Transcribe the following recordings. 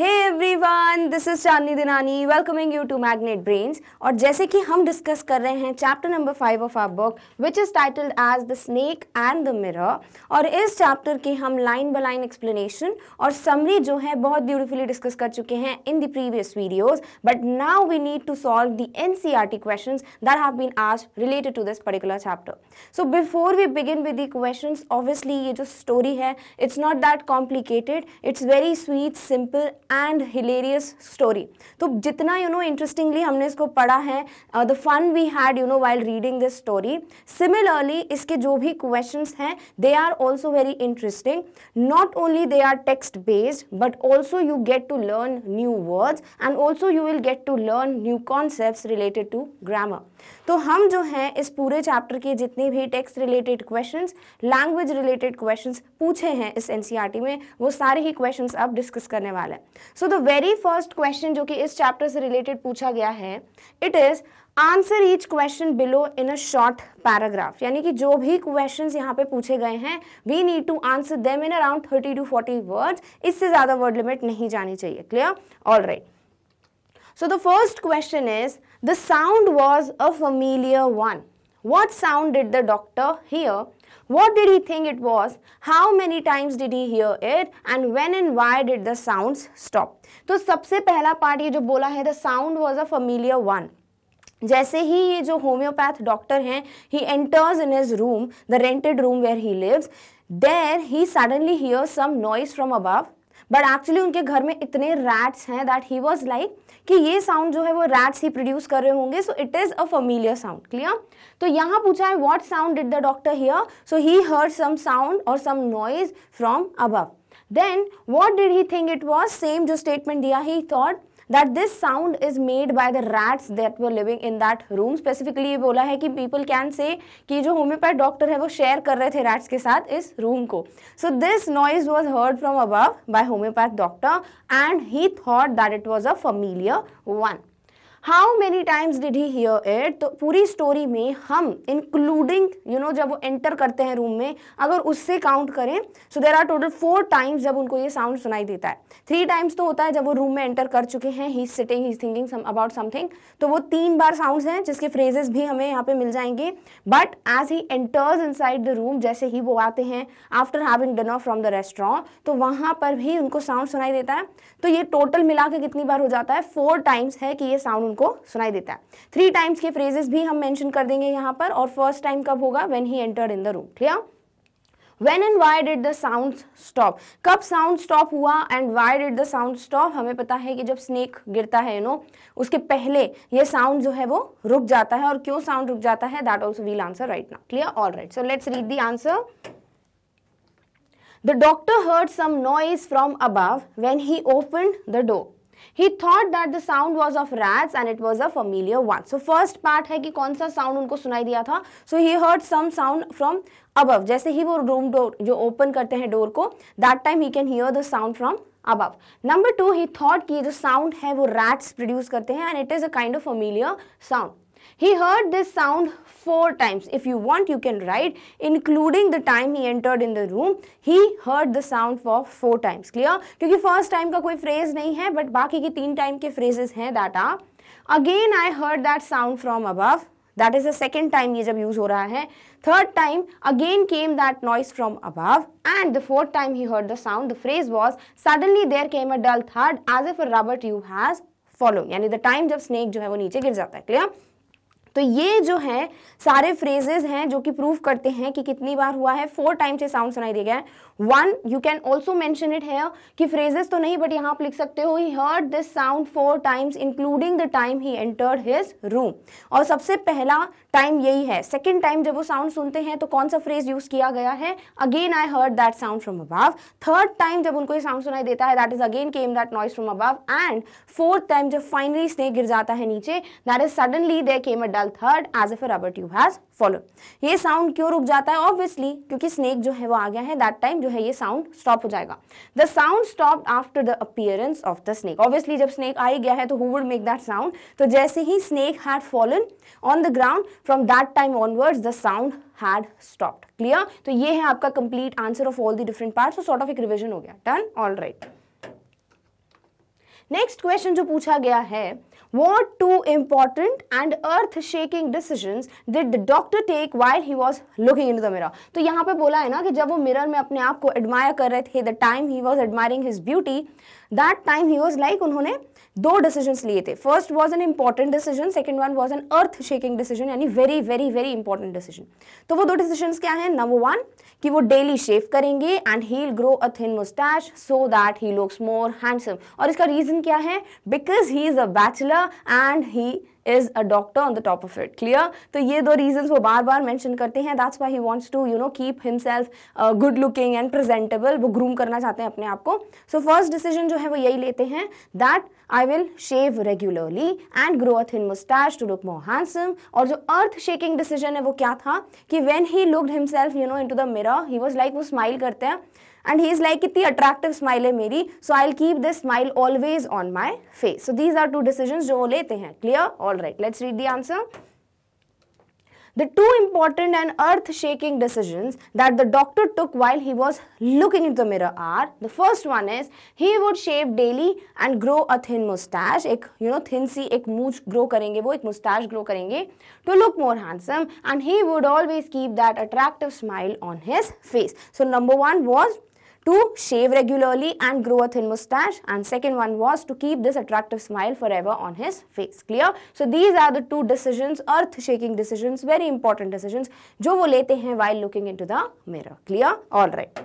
Hey everyone, this is Chandni Dinani welcoming you to Magnet Brains और जैसे कि हम डिस्कस कर रहे हैं chapter number five of our book which is titled as the snake and the mirror और इस चैप्टर के हम लाइन बाय लाइन एक्सप्लेनेशन और समरी जो है बहुत ब्यूटिफुली डिस्कस कर चुके हैं in the previous videos but now we need to solve the N C R T question there have been आज related to this particular chapter so before we begin with the question obviously ये जो story है it's not that complicated it's very sweet simple and hilarious story तो जितना you know interestingly हमने इसको पढ़ा है the fun we had you know while reading this story similarly इसके जो भी क्वेश्चन हैं they are also very interesting not only they are text based but also you get to learn new words and also you will get to learn new concept related to grammar तो हम जो हैं इस पूरे chapter के जितने भी text related question language related question पूछे हैं इस एन e में वो सारे ही क्वेश्चन अब डिस्कस करने वाले हैं so the very first question जो कि इस चैप्टर से रिलेटेड पूछा गया है it is answer each question below in a short paragraph यानी कि जो भी क्वेश्चन यहाँ पे पूछे गए हैं we need to answer them in around thirty to forty word इससे ज़्यादा वर्ड लिमिट नहीं जानी चाहिए clear all right so the first question is the sound was a familiar one what sound did the doctor hear What did he think it was? How many times did he hear it? And when and why did the sounds stop? तो सबसे पहला part ये जो बोला है the sound was a familiar one. जैसे ही ये जो होम्योपैथ डॉक्टर हैं he enters in his room the rented room where he lives there he suddenly hear some noise from above but actually उनके घर में इतने रैट्स हैं दैट ही वॉज लाइक कि ये साउंड जो है वो रैट्स ही प्रोड्यूस कर रहे होंगे so it is a familiar sound clear तो यहाँ पूछा है what sound did the doctor hear so he heard some sound और some noise from above then what did he think it was same जो statement दिया he thought that this sound is made by the rats that were living in that room specifically ये बोला है कि people can say कि जो homeopath doctor है वो शेयर कर रहे थे रैट्स के साथ इस रूम को so this noise was heard from above by homeopath doctor and he thought that it was a familiar one how many times did he hear it तो पूरी स्टोरी में हम इंक्लूडिंग यू नो जब वो enter करते हैं room में अगर उससे काउंट करें so there are total four times जब उनको ये साउंड सुनाई देता है थ्री टाइम्स तो होता है जब वो रूम में एंटर कर चुके हैं he sitting he thinking some about something तो वो तीन बार साउंड्स हैं जिसके फ्रेजेस भी हमें यहाँ पे मिल जाएंगे but as he enters inside the room जैसे ही वो आते हैं after having dinner from the restaurant तो वहाँ पर भी उनको साउंड सुनाई देता है तो ये टोटल मिला के कितनी बार हो जाता है फोर टाइम्स है कि ये साउंड उनको सुनाई देता है थ्री टाइम्स के फ्रेजेस भी हम मेंशन कर देंगे यहाँ पर और फर्स्ट टाइम कब होगा when he entered in the room clear When and why did the sound stop? कब sound stop हुआ and why did the sound stop? हमें पता है कि जब snake गिरता है यू you नो know, उसके पहले ये sound जो है वो रुक जाता है और क्यों साउंड रुक जाता है That also we'll answer right now. Clear? All right. So let's read the answer. The doctor heard some noise from above when he opened the door. He thought that the sound was of rats and it was a familiar one so first part है कि कौन सा sound उनको सुनाई दिया था so he heard some sound from above जैसे ही वो रूम डोर जो ओपन करते हैं डोर को that time he can hear the sound from above number two he thought कि जो साउंड है वो रैट्स प्रोड्यूस करते हैं and it is a kind of familiar sound He heard this sound four times. If you want, you can write, including the time he entered in the room, he heard the sound for four times. Clear? kyunki first time ka koi phrase nahi hai but baki के teen time ke phrases hain that are. Again, I heard that sound from above. that is the second time ye jab use ho raha hai third time again came that noise from above and the fourth time he heard the sound the phrase was suddenly there came a dull thud as if a rubber tube has fallen yani the time jab snake jo hai wo niche gir jata hai clear तो ये जो है सारे phrases हैं जो कि prove करते हैं कि कितनी बार हुआ है फोर टाइम से साउंड सुनाई दिया गया है one you can also mention it है कि फ्रेजेस तो नहीं बट यहां आप लिख सकते हो he heard this sound four times including the time he entered his room और सबसे पहला टाइम यही है सेकेंड टाइम जब वो साउंड सुनते हैं तो कौन सा फ्रेज यूज किया गया है again I heard that sound from above third time जब उनको ये साउंड सुनाई देता है that is again came that noise from above and fourth time जब फाइनली स्नेक गिर जाता है नीचे that is suddenly they came a dull थर्ड as if a rubber tube has follow ये साउंड क्यों रुक जाता है ऑब्वियसली क्योंकि स्नेक जो है वो आ गया है दैट टाइम जो है ये साउंड स्टॉप हो जाएगा the sound stop after the appearance of the snake obviously जब स्नेक आ ही गया है तो who would make that sound तो जैसे ही snake had fallen on the ground from that time onwards the sound had stopped clear तो ये है आपका complete answer of all the different part तो सॉर्ट ऑफ एक रिविजन हो गया done all right next question जो पूछा गया है What two important and earth shaking decisions did the doctor take while he was looking into the mirror? तो यहाँ पे बोला है ना कि जब वो मिरर में अपने आप को एडमायर कर रहे थे the time he was admiring his beauty that time he was like उन्होंने दो डिसीजन लिए थे first was an important decision second one was an earth shaking decision यानी very very very important decision तो वो दो डिसीजन क्या है नंबर वन कि वो डेली शेव करेंगे and he grow a thin moustache so that he looks more handsome और इसका रीजन क्या है because he is a bachelor and he is a doctor on the top of it clear तो ये दो reason वो बार बार mention करते हैं that's why he wants to you know keep himself good looking and presentable वो groom करना चाहते हैं अपने आप को सो फर्स्ट डिसीजन जो है वो यही लेते हैं that I will shave regularly and grow a thin moustache to look more handsome और जो अर्थ शेकिंग डिसीजन है वो क्या था कि when he looked himself you know into the mirror he was like वो स्माइल करते हैं and he is like the attractive smile hai meri so i'll keep this smile always on my face so these are two decisions jo wo lete hain clear all right let's read the answer the two important and earth shaking decisions that the doctor took while he was looking in the mirror are the first one is he would shave daily and grow a thin mustache ek you know thin si ek mooch grow karenge wo ek mustache grow karenge to look more handsome and he would always keep that attractive smile on his face so number 1 was to shave regularly and grow a thin mustache and second one was to keep this attractive smile forever on his face clear so these are the two decisions earth shaking decisions very important decisions jo wo lete while looking into the mirror clear all right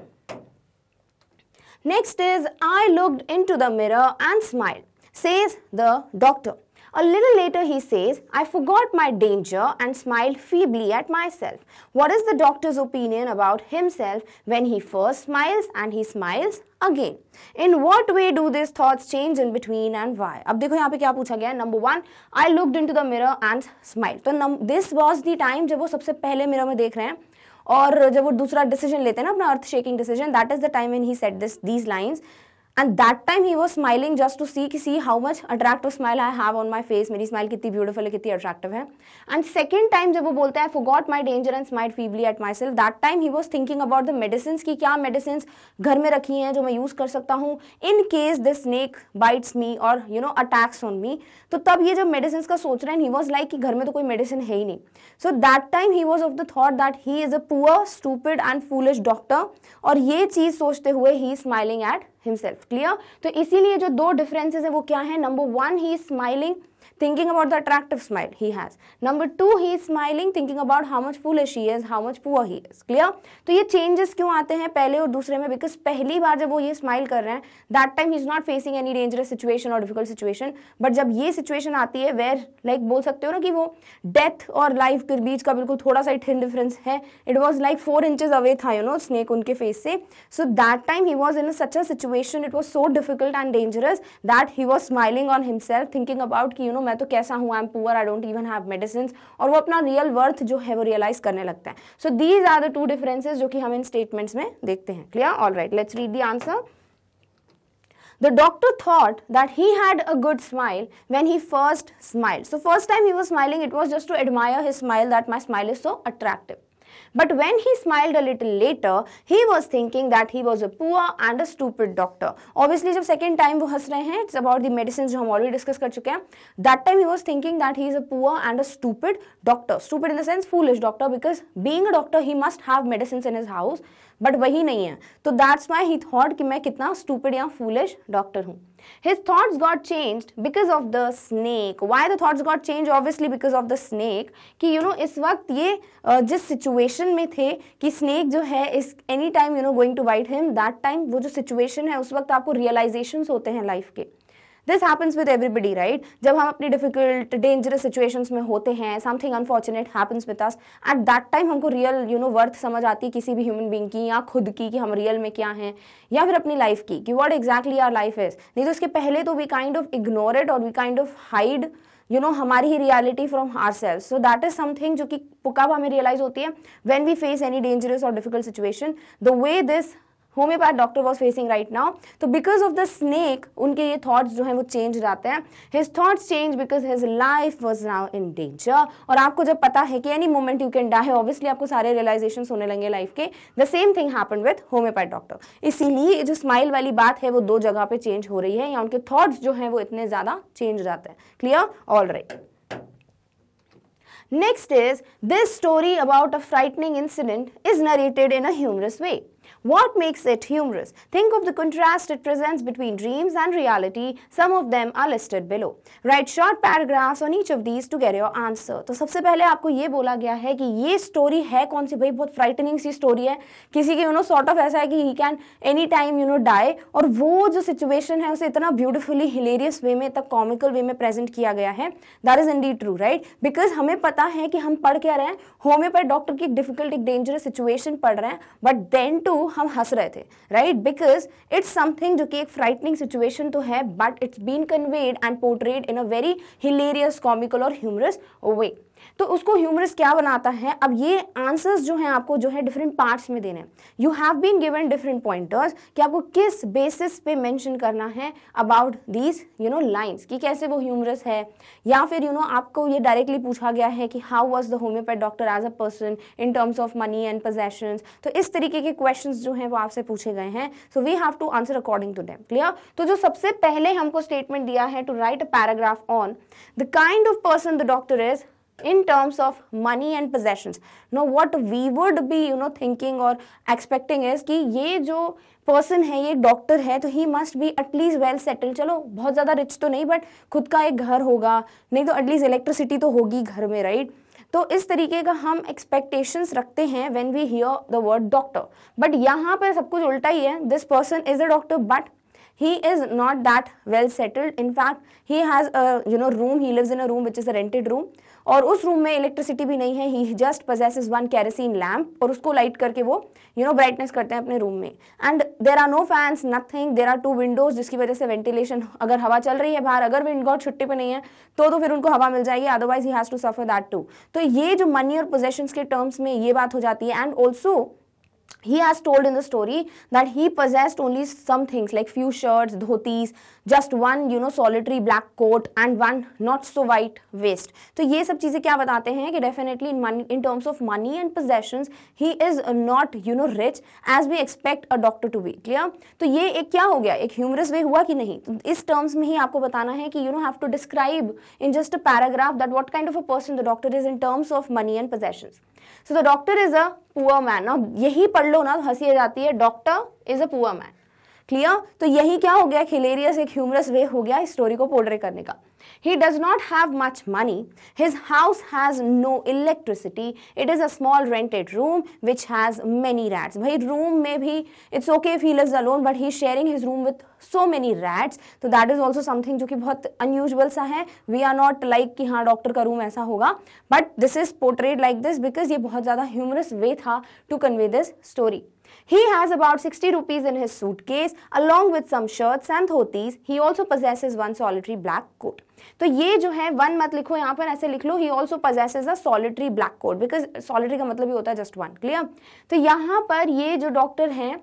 next is i looked into the mirror and smiled says the doctor a little later he says, I forgot my danger and smiled feebly at myself. What is the doctor's opinion about himself when he first smiles and he smiles again? In what way do these thoughts change in between and why? अब देखो यहाँ पे क्या पूछा गया है number one I looked into the mirror and smile तो this was the time जब वो सबसे पहले मिरर में देख रहे हैं और जब वो दूसरा डिसीजन लेते हैं ना अपना earth shaking decision that is the time when he set this these and that time he was smiling just to see कि see how much attractive smile I have on my face मेरी smile कितनी beautiful है कितनी attractive है and second time जब वो बोलता है got my danger and smile feebly at myself that time he was thinking about the medicine की क्या मेडिसिन घर में रखी हैं जो मैं यूज़ कर सकता हूँ in case this snake bites me और you know attacks on me तो तब ये जब मेडिसिन का सोच रहे हैं ही वॉज लाइक कि घर में तो कोई मेडिसिन है ही नहीं so that time he was of the thought that he is a poor stupid and foolish doctor और ये चीज़ सोचते हुए he smiling at himself clear तो इसीलिए जो दो डिफरेंसेस है वो क्या है number one he smiling thinking about the attractive smile he has. Number two, he is smiling thinking about how much foolish he is, how much poor he is. Clear? तो ये changes क्यों आते हैं पहले और दूसरे में बिकॉज पहली बार जब वो ये स्माइल कर रहे हैं that time he is not facing any dangerous situation और डिफिकल्ट सिचुएशन बट जब ये सिचुएशन आती है वेर लाइक like, बोल सकते हो ना कि वो डेथ और लाइफ के बीच का बिल्कुल थोड़ा सा इथिन डिफरेंस है it was like four inches away था यू नो स्नेक उनके फेस से so that time he was in such a situation it was so difficult and dangerous that he was smiling on himself thinking about कि you know मैं तो कैसा हूँ I am poor I don't even have medicine और वो अपना real worth जो है वो रियलाइज करने लगता है so these are the two differences जो कि हम इन स्टेटमेंट्स में देखते हैं clear all right let's read the answer The doctor thought that he had a good smile when he first smiled. So first time he was smiling, it was just to admire his smile that my smile is so attractive. But when he smiled a little later, he was thinking that he was a poor and a stupid doctor. Obviously, jab second time wo has rahe hain it's about the medicines jo hum already discuss kar chuke hain that time he was thinking that he is a poor and a stupid doctor. Stupid in the sense foolish doctor because being a doctor he must have medicines in his house. but wahi nahi hai so that's why he thought ki main kitna stupid ya foolish doctor hu his thoughts got changed because of the snake why the thoughts got changed obviously because of the snake ki you know इस वक्त ये jis situation mein the ki snake jo hai is any time you know going to bite him that time wo jo situation hai us waqt aapko realizations hote hain life ke this happens with everybody right जब हम अपनी difficult dangerous situation में होते हैं something unfortunate happens with us at that time हमको real you know worth समझ आती है किसी भी ह्यूमन बींग की या खुद की कि हम रियल में क्या हैं या फिर अपनी लाइफ की कि what exactly our life is नहीं तो उसके पहले तो we kind of ignore it और we kind of hide you know हमारी ही reality from our self so that is something जो कि कब हमें रियलाइज होती है when we face any dangerous और difficult situation the way this homeopath doctor was facing right now तो बिकॉज ऑफ द स्नेक उनके ये थॉट्स जो है वो चेंज जाते हैं his thoughts change because his life was now in danger और आपको जब पता है कि any moment you can die obviously आपको सारे रियलाइजेशन होने लगे लाइफ के the same thing happen with homeopath doctor इसीलिए जो स्माइल वाली बात है वो दो जगह पे चेंज हो रही है या उनके थॉट्स जो है वो इतने ज़्यादा चेंज जाते हैं clear all right next is this story about a frightening incident is narrated in a humorous way What makes it humorous? Think of the contrast it presents between dreams and reality. Some of them are listed below. Write short paragraphs on each of these to get your answer. तो सबसे पहले आपको ये बोला गया है कि ये story है कौन सी भाई बहुत frightening सी story है किसी के you know sort of ऐसा है कि he can any time you know die और वो जो situation है उसे इतना beautifully hilarious way में इतना comical way में present किया गया है that is indeed true right because हमें पता है कि हम पढ़ क्या रहे हैं होम्योपैथ डॉक्टर की एक डिफिकल्ट एक डेंजरस सिचुएशन पढ़ रहे हैं बट देन टू हम हंस रहे थे राइट बिकॉज इट्स समथिंग जो कि एक फ्राइटनिंग सिचुएशन तो है but it's been conveyed and portrayed in a very hilarious comical और ह्यूमरस वे तो उसको ह्यूमरस क्या बनाता है अब ये आंसर्स जो हैं आपको जो है डिफरेंट पार्ट्स में देने you have been given different pointers कि आपको किस बेसिस पे मेंशन करना है about these you know lines कि कैसे वो ह्यूमरस है या फिर यू you नो know, आपको ये डायरेक्टली पूछा गया है कि how was the homeopath doctor as a person in terms of money and possession तो इस तरीके के क्वेश्चन जो हैं वो आपसे पूछे गए हैं so we have to answer according to them clear तो जो सबसे पहले हमको स्टेटमेंट दिया है to write a paragraph on the kind of person the doctor is in terms of money and possessions now what we would be you know thinking or expecting is कि ये जो पर्सन है ये doctor है तो he must be at least well settle चलो बहुत ज़्यादा रिच तो नहीं बट खुद का एक घर होगा नहीं तो एटलीस्ट इलेक्ट्रिसिटी तो होगी घर में राइट right? तो इस तरीके का हम एक्सपेक्टेशंस रखते हैं when we hear the word doctor but यहाँ पर सब कुछ उल्टा ही है this person is a doctor but he is not that well settled in fact he has a you know room he lives in a room which is a rented room और उस room में electricity भी नहीं है he just possesses one kerosene lamp और उसको light करके वो यू नो ब्राइटनेस करते हैं अपने रूम में and there are no fans nothing there are two windows जिसकी वजह से वेंटिलेशन अगर हवा चल रही है बाहर अगर विंड गॉड छुट्टी पे नहीं है तो तो फिर उनको हवा मिल जाएगी otherwise he has to suffer that too तो ये जो मनी और पोजेशन के टर्म्स में ये बात हो जाती है and also he has told in the story that he possessed only some things like few shirts dhotis just one you know solitary black coat and one not so white waist तो ye sab cheeze kya batate hain ki definitely in money in terms of money and possessions he is not you know rich as we expect a doctor to be clear to ye ek kya ho gaya ek humorous way hua ki nahi नहीं इस terms mein hi aapko batana hai ki you know have to describe in just a paragraph that what kind of a person the doctor is in terms of money and possessions so the doctor is a poor man अब यही पढ़ लो ना हंसी जाती है doctor is a poor man clear तो यही क्या हो गया खिलेरियस एक ह्यूमरस वे हो गया इस स्टोरी को पोर्ट्रे करने का He does not have much money. His house has no electricity. It is a small rented room which has many rats. Bhai room may be, it's okay if he lives alone but he's sharing his room with so many rats. So that is also something which is very unusual सा We are not like that. हाँ doctor का room ऐसा But this is portrayed like this because was a very humorous way to convey this story. He has about 60 rupees in his suitcase along with some shirts and dhotis. He also possesses one solitary black coat. तो ये जो है one मत लिखो यहाँ पर ऐसे लिख लो he also possesses a solitary black coat because solitary का मतलब ही होता है जस्ट वन क्लियर तो यहाँ पर ये जो डॉक्टर हैं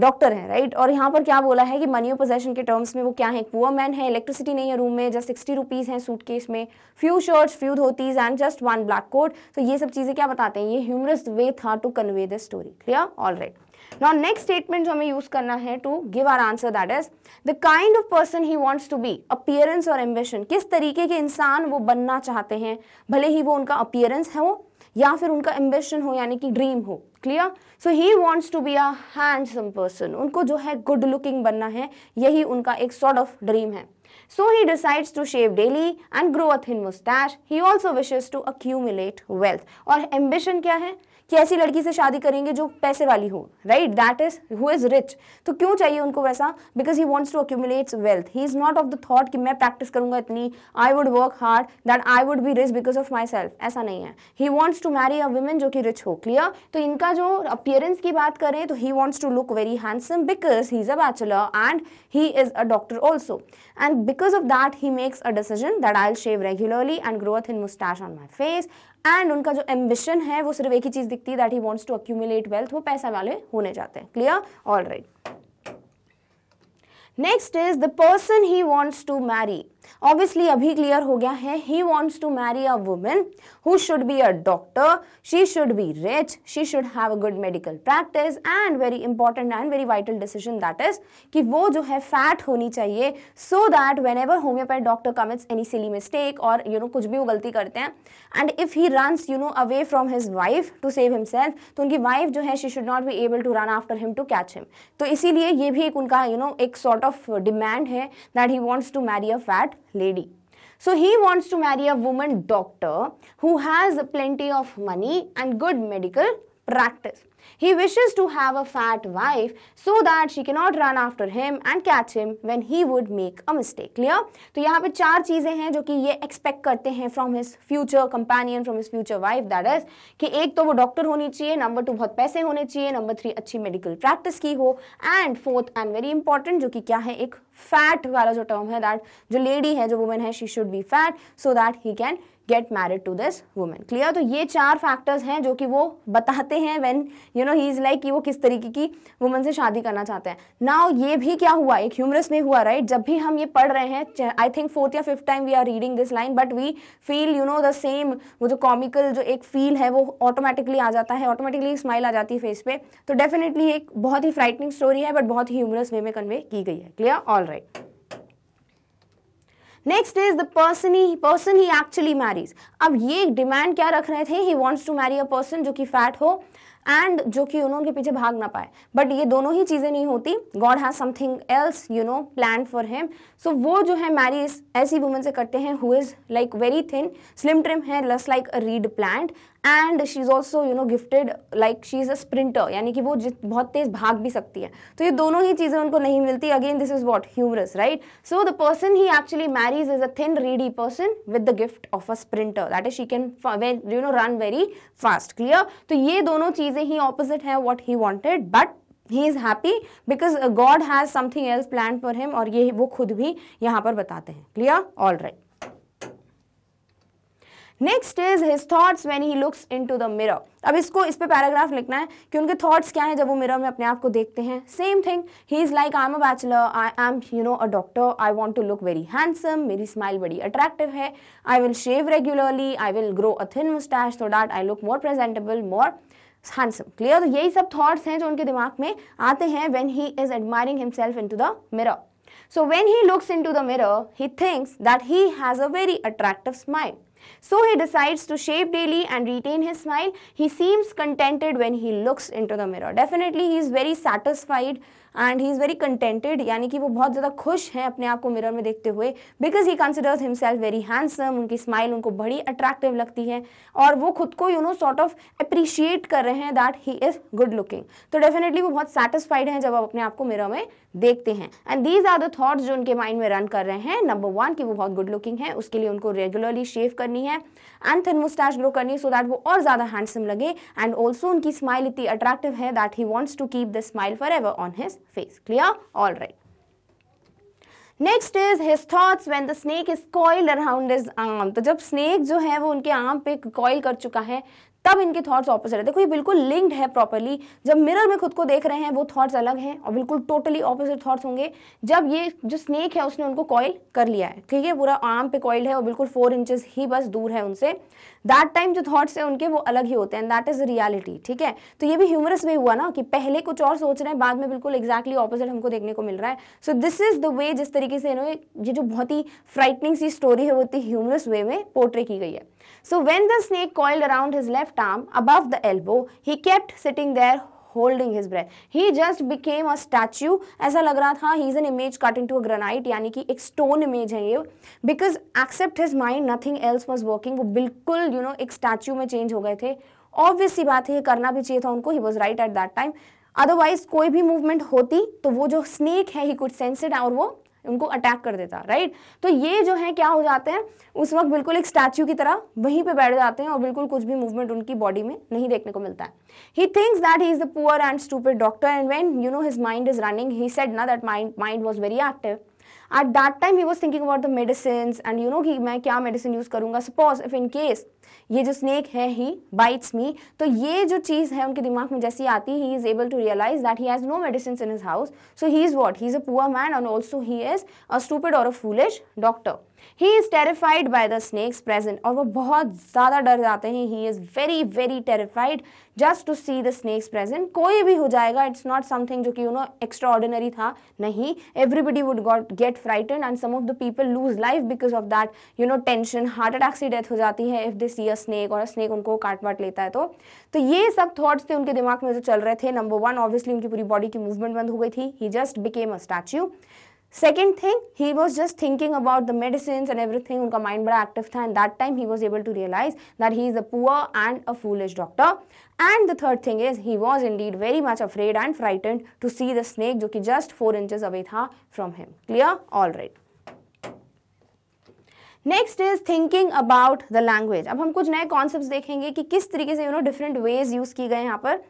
डॉक्टर हैं राइट और यहाँ पर क्या बोला है कि मनी पोजेशन के टर्म्स में वो क्या है पुअर मैन है इलेक्ट्रिसिटी नहीं है रूम में जस्ट सिक्सटी रुपीज़ है सूट केस में few shirts few dhotis and just one black coat तो ये सब चीज़ें क्या बताते हैं ये ह्यूमरस वे था to convey the story clear all right now next statement जो हमें यूज करना है to give our answer that is the kind of person he wants to be appearance और एम्बिशन किस तरीके के इंसान वो बनना चाहते हैं भले ही वो उनका अपियरेंस हो या फिर उनका एम्बिशन हो यानी कि ड्रीम हो clear so he wants to be a handsome person उनको जो है गुड लुकिंग बनना है यही उनका एक सॉर्ट ऑफ ड्रीम है so he decides to shave daily and grow a thin moustache he also wishes to accumulate wealth और एम्बिशन क्या है कि ऐसी लड़की से शादी करेंगे जो पैसे वाली हो right that is who is rich तो क्यों चाहिए उनको वैसा because he wants to accumulates wealth he is not of the thought कि मैं प्रैक्टिस करूंगा इतनी I would work hard that I would be rich because of my self ऐसा नहीं है he wants to marry a woman जो कि rich हो क्लियर तो इनका जो अपियरेंस की बात करें तो he wants to look very handsome because he is a bachelor and he is a doctor also and because of that he makes a decision that I shave regularly and growth in moustache on my face and उनका जो ambition है वो सिर्फ एक ही चीज़ दिखती है that he wants to accumulate wealth वो पैसा वाले होने जाते हैं clear all right next is the person he wants to marry obviously अभी क्लियर हो गया है he wants to marry a woman who should be a doctor she should be rich she should have a good medical practice and very important and very vital decision that is कि वो जो है fat होनी चाहिए so that whenever homeopath doctor commits any silly mistake और you know कुछ भी वो गलती करते हैं and if he run you know away from his wife to save himself तो उनकी वाइफ जो है she should not be able to run after him to catch him तो इसीलिए ये भी एक उनका यू you नो know, एक सॉर्ट ऑफ डिमांड है that he wants to marry a fat lady. So he wants to marry a woman doctor who has plenty of money and good medical practice. He wishes to have a fat wife so that she cannot run after him and catch him when he would make a mistake. Clear? तो यहाँ पे चार चीज़ें हैं जो कि ये expect करते हैं from his future companion, from his future wife. That is कि एक तो वो doctor होनी चाहिए नंबर टू बहुत पैसे होने चाहिए नंबर थ्री अच्छी मेडिकल प्रैक्टिस की हो and fourth and very important जो कि क्या है एक फैट वाला जो टर्म है दैट जो लेडी है जो वुमेन है she should be fat so that he can get married to this woman clear तो ये चार फैक्टर्स हैं जो कि वो बताते हैं when you know he is like कि वो किस तरीके की वुमेन से शादी करना चाहते हैं नाउ ये भी क्या हुआ एक ह्यूमरस में हुआ राइट right? जब भी हम ये पढ़ रहे हैं आई थिंक फोर्थ या fifth time we are reading this line but we feel you know the same वो जो कॉमिकल जो एक फील है वो ऑटोमेटिकली आ जाता है ऑटोमेटिकली एक स्माइल आ जाती है फेस पे तो डेफिनेटली एक बहुत ही फ्राइटनिंग स्टोरी है बट बहुत ही ह्यूमरस वे में कन्वे की गई है clear all right next is the person he person he actually marries अब ये डिमांड क्या रख रहे थे he wants to marry a person जो कि फैट हो एंड जो कि उन्होंने पीछे भाग ना पाए बट ये दोनों ही चीज़ें नहीं होती God has something else you know plan for him so वो जो है मैरिज ऐसी वुमेन से करते हैं who is like very thin slim trim है less like a reed plant and she is also you know gifted like she is a sprinter यानी कि वो बहुत तेज़ भाग भी सकती है तो ये दोनों ही चीज़ें उनको नहीं मिलती again this is what humorous right so the person he actually marries is a thin reedy person with the gift of a sprinter that is she can you know run very fast clear तो ये दोनों चीज़ें ही opposite हैं what he wanted but he is happy because God has something else plan for him और ये वो खुद भी यहाँ पर बताते हैं clear all right next is his thoughts when he looks into the mirror अब इसको इस पे पैराग्राफ लिखना है कि उनके थॉट्स क्या है जब वो मिरर में अपने आप को देखते हैं same thing he is like I am a bachelor I am you know a doctor I want to look very handsome मेरी स्माइल बड़ी अट्रैक्टिव है I will shave regularly I will grow a thin moustache so that I look more presentable more handsome clear तो यही सब thoughts हैं जो उनके दिमाग में आते हैं when he is admiring himself into the mirror so when he looks into the mirror he thinks that he has a very attractive smile So he decides to shave daily and retain his smile. He seems contented when he looks into the mirror. Definitely he is very satisfied and he is very contented यानी कि वो बहुत ज़्यादा खुश हैं अपने आप को मिरर में देखते हुए because he considers himself very handsome उनकी स्माइल उनको बड़ी अट्रैक्टिव लगती है और वो खुद को you know sort of appreciate कर रहे हैं that he is good looking तो डेफिनेटली वो बहुत सेटिस्फाइड हैं जब आप अपने आप को मिरर में देखते हैं and these are the thoughts जो उनके माइंड में रन कर रहे हैं नंबर वन कि वो बहुत गुड लुकिंग है उसके लिए उनको रेगुलरली शेव करनी है एंड थिन मुस्टैच ग्रो करनी है सो दैट वो और ज़्यादा हैंडसम लगे एंड ऑल्सो उनकी स्माइल इतनी अट्रैक्टिव है that he wants to keep the smile forever on his face clear all right next is his thoughts when the snake is coiled around his arm तो जब snake जो है वो उनके arm पे coil कर चुका है तब इनके थॉट्स ऑपोजिट है देखो ये बिल्कुल लिंक्ड है प्रॉपरली जब मिरर में खुद को देख रहे हैं वो थॉट्स अलग हैं और बिल्कुल टोटली ऑपोजिट थॉट्स होंगे जब ये जो स्नेक है उसने उनको कॉइल कर लिया है ठीक है पूरा आर्म पे कॉइल है और बिल्कुल फोर इंचज ही बस दूर है उनसे दैट टाइम जो थॉट्स है उनके वो अलग ही होते हैं दैट इज रियालिटी ठीक है तो ये भी ह्यूमरस वे हुआ ना कि पहले कुछ और सोच रहे हैं बाद में बिल्कुल एग्जैक्टली ऑपोजिट हमको देखने को मिल रहा है so this is the way जिस तरीके से इन्होंने ये जो बहुत ही फ्राइटनिंग सी स्टोरी है वो इतनी ह्यूमरस वे में पोर्ट्रे की गई है so when the snake coiled around his left left arm above the elbow. He kept sitting there holding his breath he just became a statue ऐसा लग रहा था he is an image cut into a granite यानी कि एक stone image है ये because except his mind nothing else was working वो बिल्कुल यू you नो know, एक स्टैच्यू में चेंज हो गए थे ऑब्वियस बात है ये करना भी चाहिए था उनको he was right at that time otherwise कोई भी मूवमेंट होती तो वो जो स्नेक है ही कुछ सेंसिड है और वो उनको अटैक कर देता राइट तो ये जो है क्या हो जाते हैं उस वक्त बिल्कुल एक स्टैच्यू की तरह वहीं पे बैठ जाते हैं और बिल्कुल कुछ भी मूवमेंट उनकी बॉडी में नहीं देखने को मिलता है he thinks that he is the poor and stupid doctor and when you know his mind is running he said ना that mind mind was very active at that time he was thinking about the medicine and you know कि मैं क्या medicine use करूंगा suppose if in case ये जो snake है ही bytes मी तो ये जो चीज़ है उनके दिमाग में जैसी आती he is able to realize that he has no medicine in his house so he is what he is a poor man and also he is a stupid और a foolish doctor he is terrified by the snakes present और वो बहुत ज़्यादा डर जाते हैं he is very very terrified just to see the snakes present कोई भी हो जाएगा इट्स नॉट समथिंग जो कि यू नो एक्स्ट्रा ऑर्डिनरी था नहीं everybody would got get frightened and some of the people lose life because of that you know tension heart attack से डेथ हो जाती है if they see a snake और स्नेक उनको काट वाट लेता है तो तो ये सब थॉट्स थे उनके दिमाग में जो चल रहे थे नंबर वन ऑब्वियसली उनकी पूरी बॉडी की मूवमेंट बंद हो गई थी he just became a statue second thing he was just thinking about the medicine and everything उनका माइंड बड़ा एक्टिव था and that time he was able to realize that he is a poor and a foolish doctor and the third thing is he was indeed very much afraid and frightened to see the snake जो कि just four inches away था from him clear all right next is thinking about the language अब हम कुछ नए concept देखेंगे कि किस तरीके से you know different ways use की गए यहाँ पर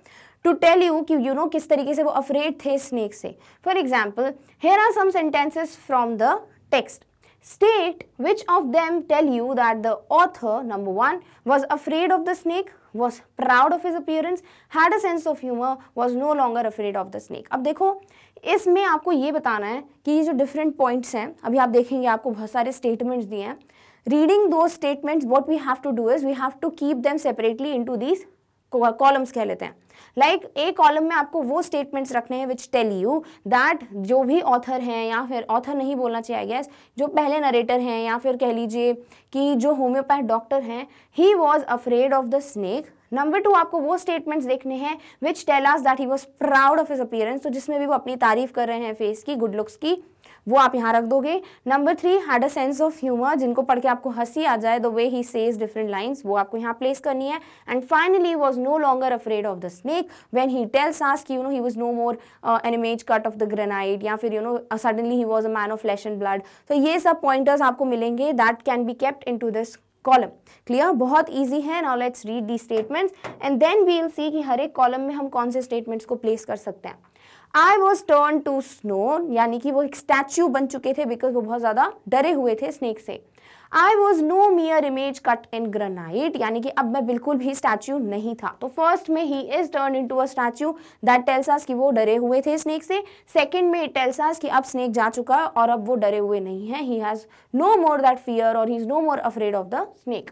टू टेल यू कि यू नो किस तरीके से वो अफ्रेड थे स्नेक से for example here are some sentences from the text state which of them tell you that the author number one was afraid of the snake was proud of his appearance had a sense of humour was no longer afraid of the snake अब देखो इसमें आपको ये बताना है कि ये जो डिफरेंट पॉइंट्स हैं अभी आप देखेंगे आपको बहुत सारे स्टेटमेंट्स दिए हैं रीडिंग दो statements what we have to do is we have to keep them separately into these columns कह लेते हैं लाइक like, एक कॉलम में आपको वो स्टेटमेंट्स रखने हैं विच टेल यू दैट जो भी ऑथर हैं या फिर ऑथर नहीं बोलना चाहिए आई गैस जो पहले नरेटर हैं या फिर कह लीजिए कि जो होम्योपैथ डॉक्टर हैं he was afraid of the snake number two आपको वो स्टेटमेंट्स देखने हैं which tells us that he was proud of his appearance तो जिसमें भी वो अपनी तारीफ कर रहे हैं फेस की गुड लुक्स की वो आप यहाँ रख दोगे number three had a sense of humour जिनको पढ़ के आपको हंसी आ जाए the way he says different lines वो आपको यहाँ प्लेस करनी है and finally was no longer afraid of the snake when he tells us की you know he was no more an image cut of the granite या फिर you know suddenly he was a man of flesh and blood तो ये सब pointers आपको मिलेंगे that can be kept into this column clear बहुत easy है now let's read the statements and then we will see कि हर एक कॉलम में हम कौन से स्टेटमेंट्स को प्लेस कर सकते हैं I was turn to snow यानी कि वो एक स्टैच्यू बन चुके थे बिकॉज वो बहुत ज़्यादा डरे हुए थे स्नेक से I was no mere image cut in granite यानी कि अब मैं बिल्कुल भी स्टैच्यू नहीं था तो फर्स्ट में he is turn into a statue that tells us कि वो डरे हुए थे स्नेक से सेकेंड में टेल्सास कि अब स्नेक जा चुका है और अब वो डरे हुए नहीं है he has no more that fear और he is no more afraid of the snake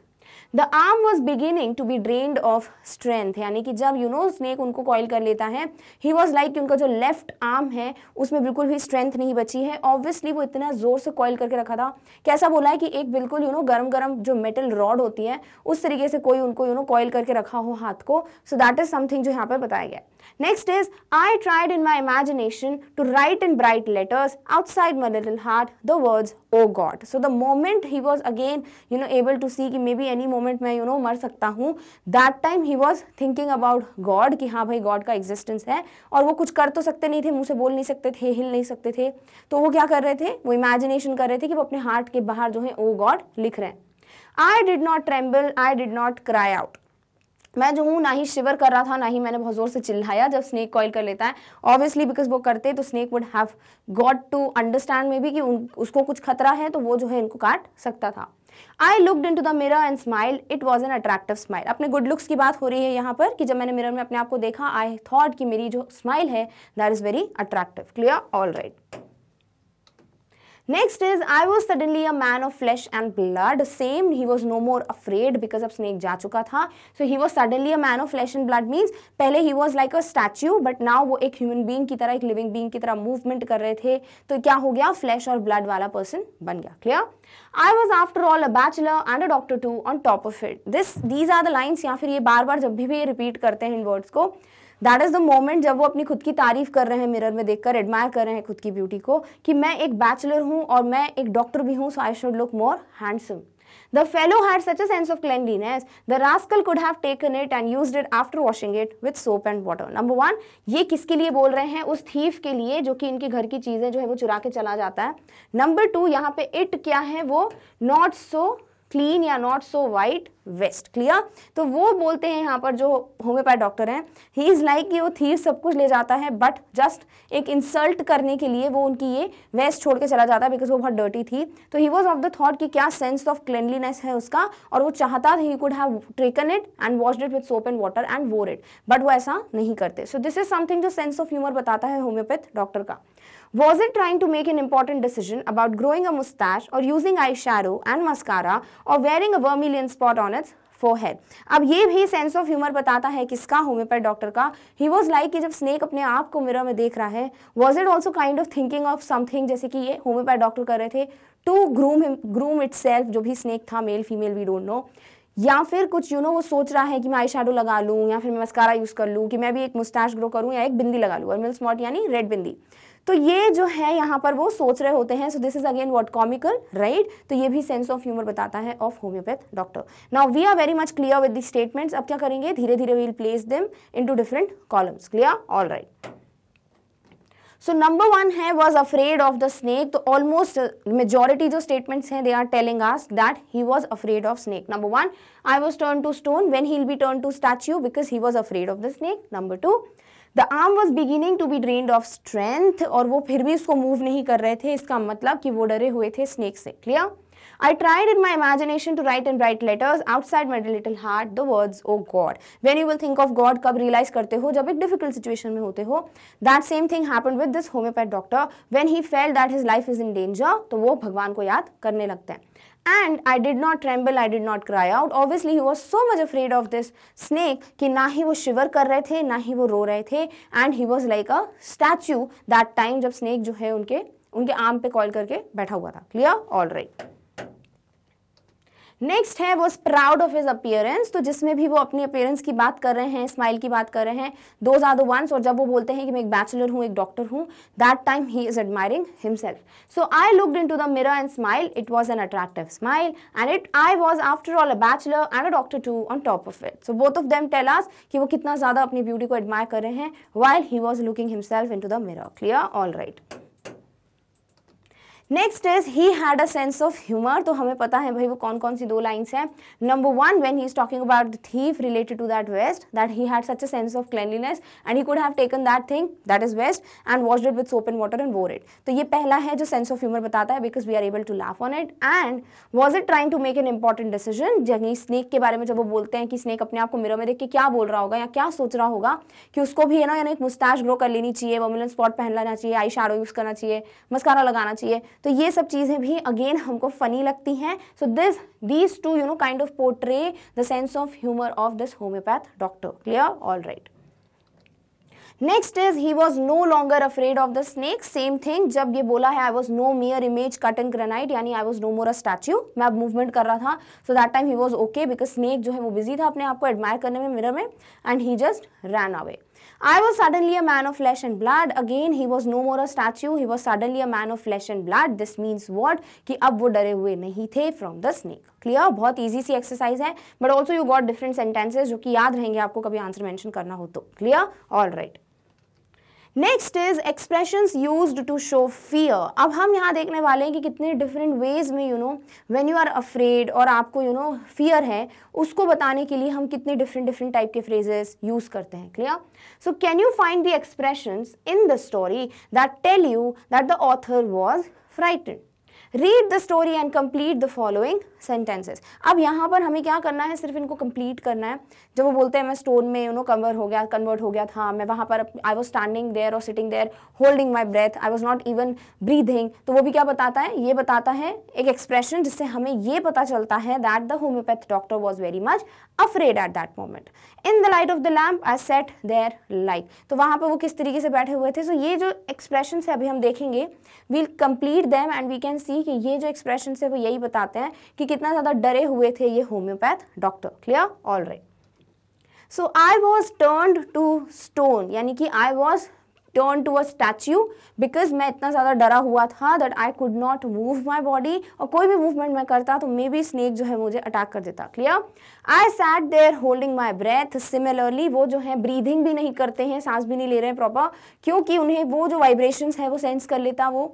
the arm was beginning to be drained of strength यानी कि जब यू नो स्नेक उनको कॉइल कर लेता है ही वॉज लाइक कि उनका जो लेफ्ट आर्म है उसमें बिल्कुल भी स्ट्रेंथ नहीं बची है ऑब्वियसली वो इतना जोर से कॉइल करके रखा था कैसा बोला है कि एक बिल्कुल यू नो गर्म गर्म जो मेटल रॉड होती है उस तरीके से कोई उनको यू नो कॉइल करके रखा हो हाथ को सो दैट इज समथिंग जो यहाँ पर बताया गया है Next is, I tried in my imagination to write in bright letters outside my little heart the words, Oh God. So the moment he was again, you know, able to see कि maybe any moment मैं you know मर सकता हूँ that time he was thinking about God कि हाँ भाई God का existence है और वो कुछ कर तो सकते नहीं थे मुँह से बोल नहीं सकते थे हिल नहीं सकते थे तो वो क्या कर रहे थे वो इमेजिनेशन कर रहे थे कि वो अपने हार्ट के बाहर जो है ओ oh गॉड लिख रहे हैं I did not tremble I did not cry out मैं जो हूँ ना ही शिवर कर रहा था ना ही मैंने बहुत जोर से चिल्लाया जब स्नेक कॉल कर लेता है ऑब्वियसली बिकॉज वो करते तो snake would have got to understand maybe कि उन, उसको कुछ खतरा है तो वो जो है इनको काट सकता था I looked into the mirror and smile it was an attractive smile अपने गुड लुक्स की बात हो रही है यहाँ पर कि जब मैंने मिरर में अपने आप को देखा आई थॉट कि मेरी जो स्माइल है that is very attractive clear all right next is I was suddenly a man of flesh and blood same he was no more afraid because अब स्नेक जा चुका था so he was suddenly a man of flesh and blood means पहले he was like a statue but now वो एक human being की तरह एक लिविंग बींग की तरह मूवमेंट कर रहे थे तो क्या हो गया फ्लैश और ब्लड वाला पर्सन बन गया clear I was after all a bachelor and a doctor too on top of it this these are the lines या फिर ये बार बार जब भी, भी ये रिपीट करते हैं इन वर्ड्स को दैट इज़ द मोमेंट जब वो अपनी खुद की तारीफ कर रहे हैं मिरर में देखकर एडमायर कर रहे हैं खुद की ब्यूटी को कि मैं एक बैचलर हूँ और मैं एक डॉक्टर भी हूँ so I should look more handsome The fellow had such a sense of cleanliness, the rascal could have taken it and used it after washing it with soap and water. Number one, ये किसके लिए बोल रहे हैं उस thief के लिए जो कि इनके घर की चीज़ें जो है वो चुरा के चला जाता है नंबर टू यहाँ पे इट क्या है वो नॉट सो क्लीन या not so white vest clear तो वो बोलते हैं यहाँ पर जो होम्योपैथ डॉक्टर हैं ही इज़ लाइक कि वो थीव सब कुछ ले जाता है बट जस्ट एक इंसल्ट करने के लिए वो उनकी ये वेस्ट छोड़ के चला जाता है बिकॉज वो बहुत डर्टी थी तो he was of the thought कि क्या सेंस ऑफ क्लिनलीनेस है उसका और वो चाहता था he could have taken it and wash it with soap and water and wore it but वो ऐसा नहीं करते सो दिस इज समथिंग जो सेंस ऑफ ह्यूमर बताता है होम्योपैथ डॉक्टर का Was it trying to make an important decision about growing a mustache or using eyeshadow and mascara or wearing a vermilion spot on its forehead अब ये भी sense of humour बताता है किसका homeopath doctor का ही was like कि जब snake अपने आप को मिरर में देख रहा है was it also kind of thinking of something जैसे कि ये होम्योपैथ डॉक्टर कर रहे थे to groom groom itself जो भी स्नेक था male female we don't know या फिर कुछ यू you नो know, वो सोच रहा है कि मैं आई शेडो लगा लूँ या फिर मैं मस्कारा यूज़ कर लूँ कि मैं भी एक मुस्टैश ग्रो करूँ या एक बिंदी लगा लूँ और मिल्स मॉट यानी रेड बिंदी तो ये जो है यहाँ पर वो सोच रहे होते हैं so this is again what comical right तो ये भी सेंस ऑफ ह्यूमर बताता है of homeopath doctor now we are very much clear with the statements अब क्या करेंगे धीरे धीरे we'll place them into different columns clear all right so number one है was afraid of the snake तो almost majority जो statements हैं they are telling us that he was afraid of snake number one I was turn to stone when he be turn to statue because he was afraid of the snake number two the arm was beginning to be drained of strength और वो फिर भी उसको move नहीं कर रहे थे इसका मतलब कि वो डरे हुए थे स्नेक से clear I tried in my imagination to write and write letters outside my little heart the words oh God. When you will think of God kab realize karte ho jab ek difficult situation mein hote ho That same thing happened with this homeopath doctor when he felt that his life is in danger to wo bhagwan ko yaad karne lagta hai and I did not tremble I did not cry out obviously he was so much afraid of this snake कि ना ही वो शिवर कर रहे थे ना ही वो रो रहे थे and he was like a statue that time जब स्नेक जो है उनके उनके आर्म पे कॉल करके बैठा हुआ था क्लियर ऑल राइट नेक्स्ट है वो प्राउड ऑफ हिज अपियरेंस तो जिसमें भी वो अपनी अपियरेंस की बात कर रहे हैं स्माइल की बात कर रहे हैं दो आर द वंस और जब वो बोलते हैं कि मैं एक बैचलर हूँ एक डॉक्टर हूँ that time he is admiring himself so I looked into the mirror and smile it was an attractive smile and it I was after all a bachelor and a doctor too on top of it so both of them tell us कि वो कितना ज़्यादा अपनी beauty को admire कर रहे हैं while he was looking himself into the mirror clear all right next is he had a sense of humour तो हमें पता है भाई वो कौन कौन सी दो लाइन्स हैं number one when he is talking about the thief related to that vest that he had such a sense of cleanliness and he could have taken that thing that is vest and wash it with soap and water and bore it तो ये पहला है जो sense of humour बताता है because we are able to laugh on it and was it trying to make an important decision जगह snake के बारे में जब वो बोलते हैं कि स्नेक अपने आप को मिरर में देख के क्या बोल रहा होगा या क्या सोच रहा होगा कि उसको भी है ना यानी एक मुस्ताश ग्रो कर लेनी चाहिए वर्मुलन स्पॉट पहन लेना चाहिए आई शारो यूज़ करना चाहिए मस्कारा लगाना चाहिए तो ये सब चीज़ें भी अगेन हमको फ़नी लगती हैं so this these two you know kind of portray the sense of humour of this homeopath doctor clear all right next is he was no longer afraid of the snake same thing जब ये बोला है I was no mere image cut and granite यानी I was no more a statue मैं अब movement कर रहा था so that time he was okay because snake जो है वो बिजी था अपने आप को एडमायर करने में मिरर में and he just ran away I was suddenly a man of flesh and blood. Again, he was no more a statue. He was suddenly a man of flesh and blood. This means what? कि अब वो डरे हुए नहीं थे from the snake. Clear बहुत easy सी exercise है but also you got different sentences जो कि याद रहेंगे आपको कभी आंसर मैंशन करना हो तो clear all right next is expression use to show fear अब हम यहाँ देखने वाले हैं कि कितने डिफरेंट वेज में you know when you are afraid और आपको यू नो फियर है उसको बताने के लिए हम कितने डिफरेंट डिफरेंट टाइप के फ्रेजेस यूज करते हैं clear so can you find the expression in the story that tell you that the author was frightened read the story and complete the following sentences अब यहाँ पर हमें क्या करना है सिर्फ इनको कंप्लीट करना है जब वो बोलते हैं मैं स्टोन में यू नो कन्वर हो गया कन्वर्ट हो गया था मैं वहाँ पर आई वॉज स्टैंडिंग देयर और sitting there holding my breath I was not even breathing तो वो भी क्या बताता है ये बताता है एक एक्सप्रेशन जिससे हमें ये पता चलता है that the homeopath doctor was very much afraid at that moment in the light of the lamp I set there like तो वहाँ पर वो किस तरीके से बैठे हुए थे सो so ये जो एक्सप्रेशन है अभी हम देखेंगे we'll complete them and we can see कि ये जो एक्सप्रेशन है वो यही बताते हैं कि कितना ज़्यादा डरे हुए थे ये homeopath doctor clear all right so I was turn to stone यानी कि I was turn to a statue because मैं इतना ज़्यादा डरा हुआ था that I could not move my body और कोई भी मूवमेंट मैं करता तो मे बी स्नेक जो है मुझे अटैक कर देता clear I sat there holding my breath similarly वो जो है ब्रीदिंग भी नहीं करते हैं सांस भी नहीं ले रहे हैं प्रॉपर क्योंकि उन्हें वो जो वाइब्रेशन है वो सेंस कर लेता वो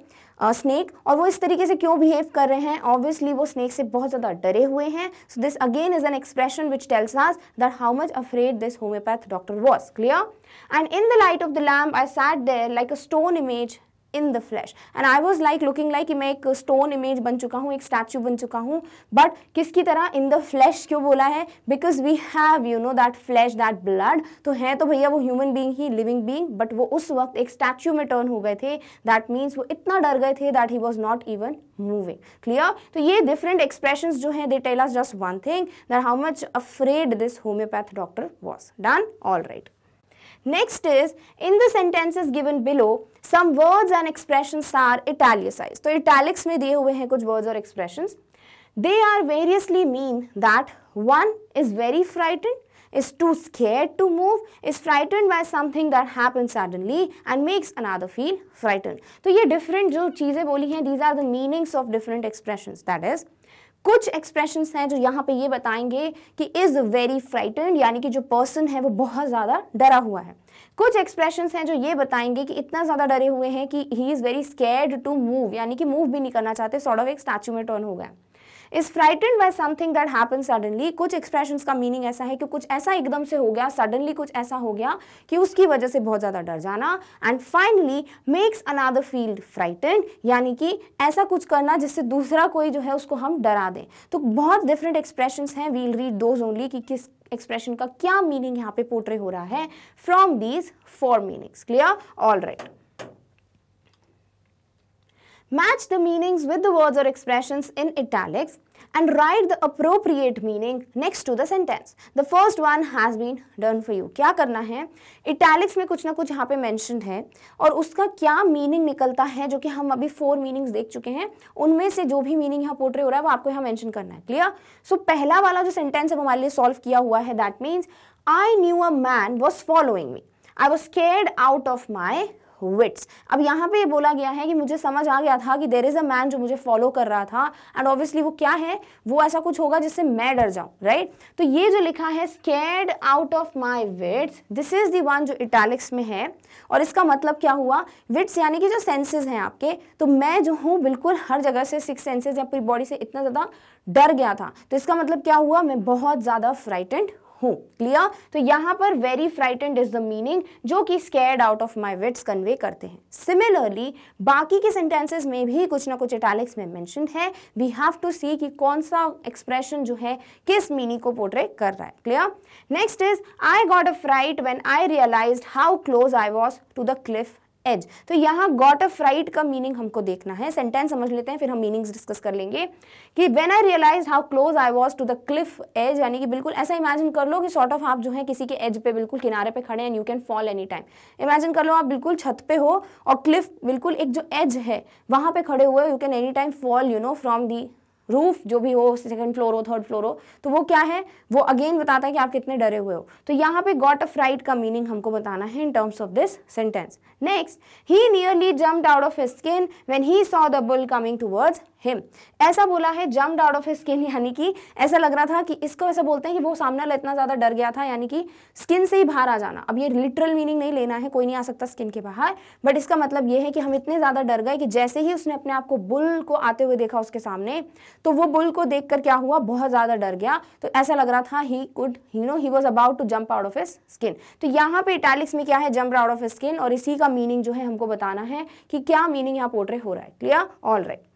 स्नेक uh, और वो इस तरीके से क्यों बिहेव कर रहे हैं ऑब्वियसली वो स्नेक से बहुत ज़्यादा डरे हुए हैं so this again is an expression which tells us that how much afraid this homeopath doctor was clear and in the light of the lamp I sat there like a stone image in the flesh and I was like looking like मैं एक stone image बन चुका हूँ एक statue बन चुका हूँ but किसकी तरह इन द फ्लैश क्यों बोला है because we have you know that flesh that blood तो है तो भैया वो ह्यूमन बींग ही लिविंग बींग बट वो उस वक्त एक स्टैचू में टर्न हो गए थे दैट मीन्स वो इतना डर गए थे that he was not even moving clear तो ये डिफरेंट एक्सप्रेशन जो है they tell us just one thing that how much afraid this homeopath doctor was done all right Next is, in the sentences given below, some words and expressions are italicized. So, italics में दिए हुए हैं words or expressions. They are variously mean that one is very frightened, is too scared to move, is frightened by something that happens suddenly and makes another feel frightened. So ये different जो चीज़ें these are the meanings of different expressions. That is, कुछ expressions हैं जो यहाँ पे ये बताएंगे कि इज़ वेरी फ्राइटेंड यानी कि जो पर्सन है वो बहुत ज़्यादा डरा हुआ है कुछ एक्सप्रेशन हैं जो ये बताएंगे कि इतना ज़्यादा डरे हुए हैं कि he is very scared to move यानी कि मूव भी नहीं करना चाहते सॉर्ट ऑफ एक स्टैचू में टर्न हो गया is frightened by something that happen suddenly कुछ एक्सप्रेशन का मीनिंग ऐसा है कि कुछ ऐसा एकदम से हो गया सडनली कुछ ऐसा हो गया कि उसकी वजह से बहुत ज़्यादा डर जाना and finally makes another field frightened यानी कि ऐसा कुछ करना जिससे दूसरा कोई जो है उसको हम डरा दें तो बहुत डिफरेंट एक्सप्रेशन हैं वील रीड दोज ओनली कि किस एक्सप्रेशन का क्या मीनिंग यहाँ पे पोर्ट्रे हो रहा है from these four meanings clear all right match the meanings with the words or expressions in italics and write the appropriate meaning next to the sentence. The first one has been done for you. kya karna hai italics mein kuch na kuch yahan pe mentioned hai aur uska kya meaning nikalta hai jo ki hum abhi four meanings dekh chuke hain unme se jo bhi meaning yahan portray ho raha hai wo aapko yahan mention karna hai clear so, pehla wala jo sentence hai wo hamare liye solve kiya hua hai that means I knew a man was following me. I was scared out of my wits अब यहाँ पे बोला गया है कि मुझे समझ आ गया था कि देर इज़ अ मैन जो मुझे फॉलो कर रहा था एंड ऑब्वियसली वो क्या है वो ऐसा कुछ होगा जिससे मैं डर जाऊँ राइट right? तो ये जो लिखा है scared out of my wits this is the one जो इटैलिक्स में है और इसका मतलब क्या हुआ विट्स यानी कि जो सेंसेज हैं आपके तो मैं जो हूँ बिल्कुल हर जगह से सिक्स सेंसेज या पूरी बॉडी से इतना ज़्यादा डर गया था तो इसका मतलब क्या हुआ मैं बहुत ज़्यादा फ्राइटेंड हूं क्लियर तो यहां पर very frightened is the meaning जो कि scared out of my wits convey करते हैं सिमिलरली बाकी के सेंटेंसेस में भी कुछ ना कुछ इटैलिक्स में मैंशन है वी हैव टू सी कि कौन सा एक्सप्रेशन जो है किस मीनिंग को पोर्ट्रे कर रहा है clear next is I got a fright when I realise how close I was to the cliff edge तो यहाँ गॉट अ फ्राइड का मीनिंग हमको देखना है सेंटेंस समझ लेते हैं फिर हम मीनिंग्स डिस्कस कर लेंगे कि when I realise how close I was to the cliff edge यानी कि बिल्कुल ऐसा इमेजिन कर लो कि सॉर्ट ऑफ आप जो है किसी के एज पे बिल्कुल किनारे पे खड़े and you can fall any time imagine कर लो आप बिल्कुल छत पे हो और क्लिफ बिल्कुल एक जो एज है वहाँ पे खड़े हुए you can any time fall you know from the roof जो भी हो सेकंड फ्लोर हो थर्ड फ्लोर हो तो वो क्या है वो अगेन बताता है कि आप कितने डरे हुए हो तो यहाँ पे गॉट ऑफ राइट का मीनिंग हमको बताना है in terms of this sentence next he nearly jump out of his skin when he saw the bull coming towards him ऐसा बोला है जम्प्ड आउट ऑफ स्किन यानी कि ऐसा लग रहा था कि इसको ऐसा बोलते हैं कि वो सामने वाला इतना ज़्यादा डर गया था यानी कि स्किन से ही बाहर आ जाना अब ये लिटरल मीनिंग नहीं लेना है कोई नहीं आ सकता स्किन के बाहर बट इसका मतलब ये है कि हम इतने ज़्यादा डर गए कि जैसे ही उसने अपने आप को बुल को आते हुए देखा उसके सामने तो वो बुल को देख क्या हुआ बहुत ज़्यादा डर गया तो ऐसा लग रहा था he could you know he was about to jump out of his skin तो यहाँ पे इटैलिक्स में क्या है जम्प आउट ऑफ स्किन और इसी का मीनिंग जो है हमको बताना है कि क्या मीनिंग यहाँ पोर्ट्रे हो रहा है clear all right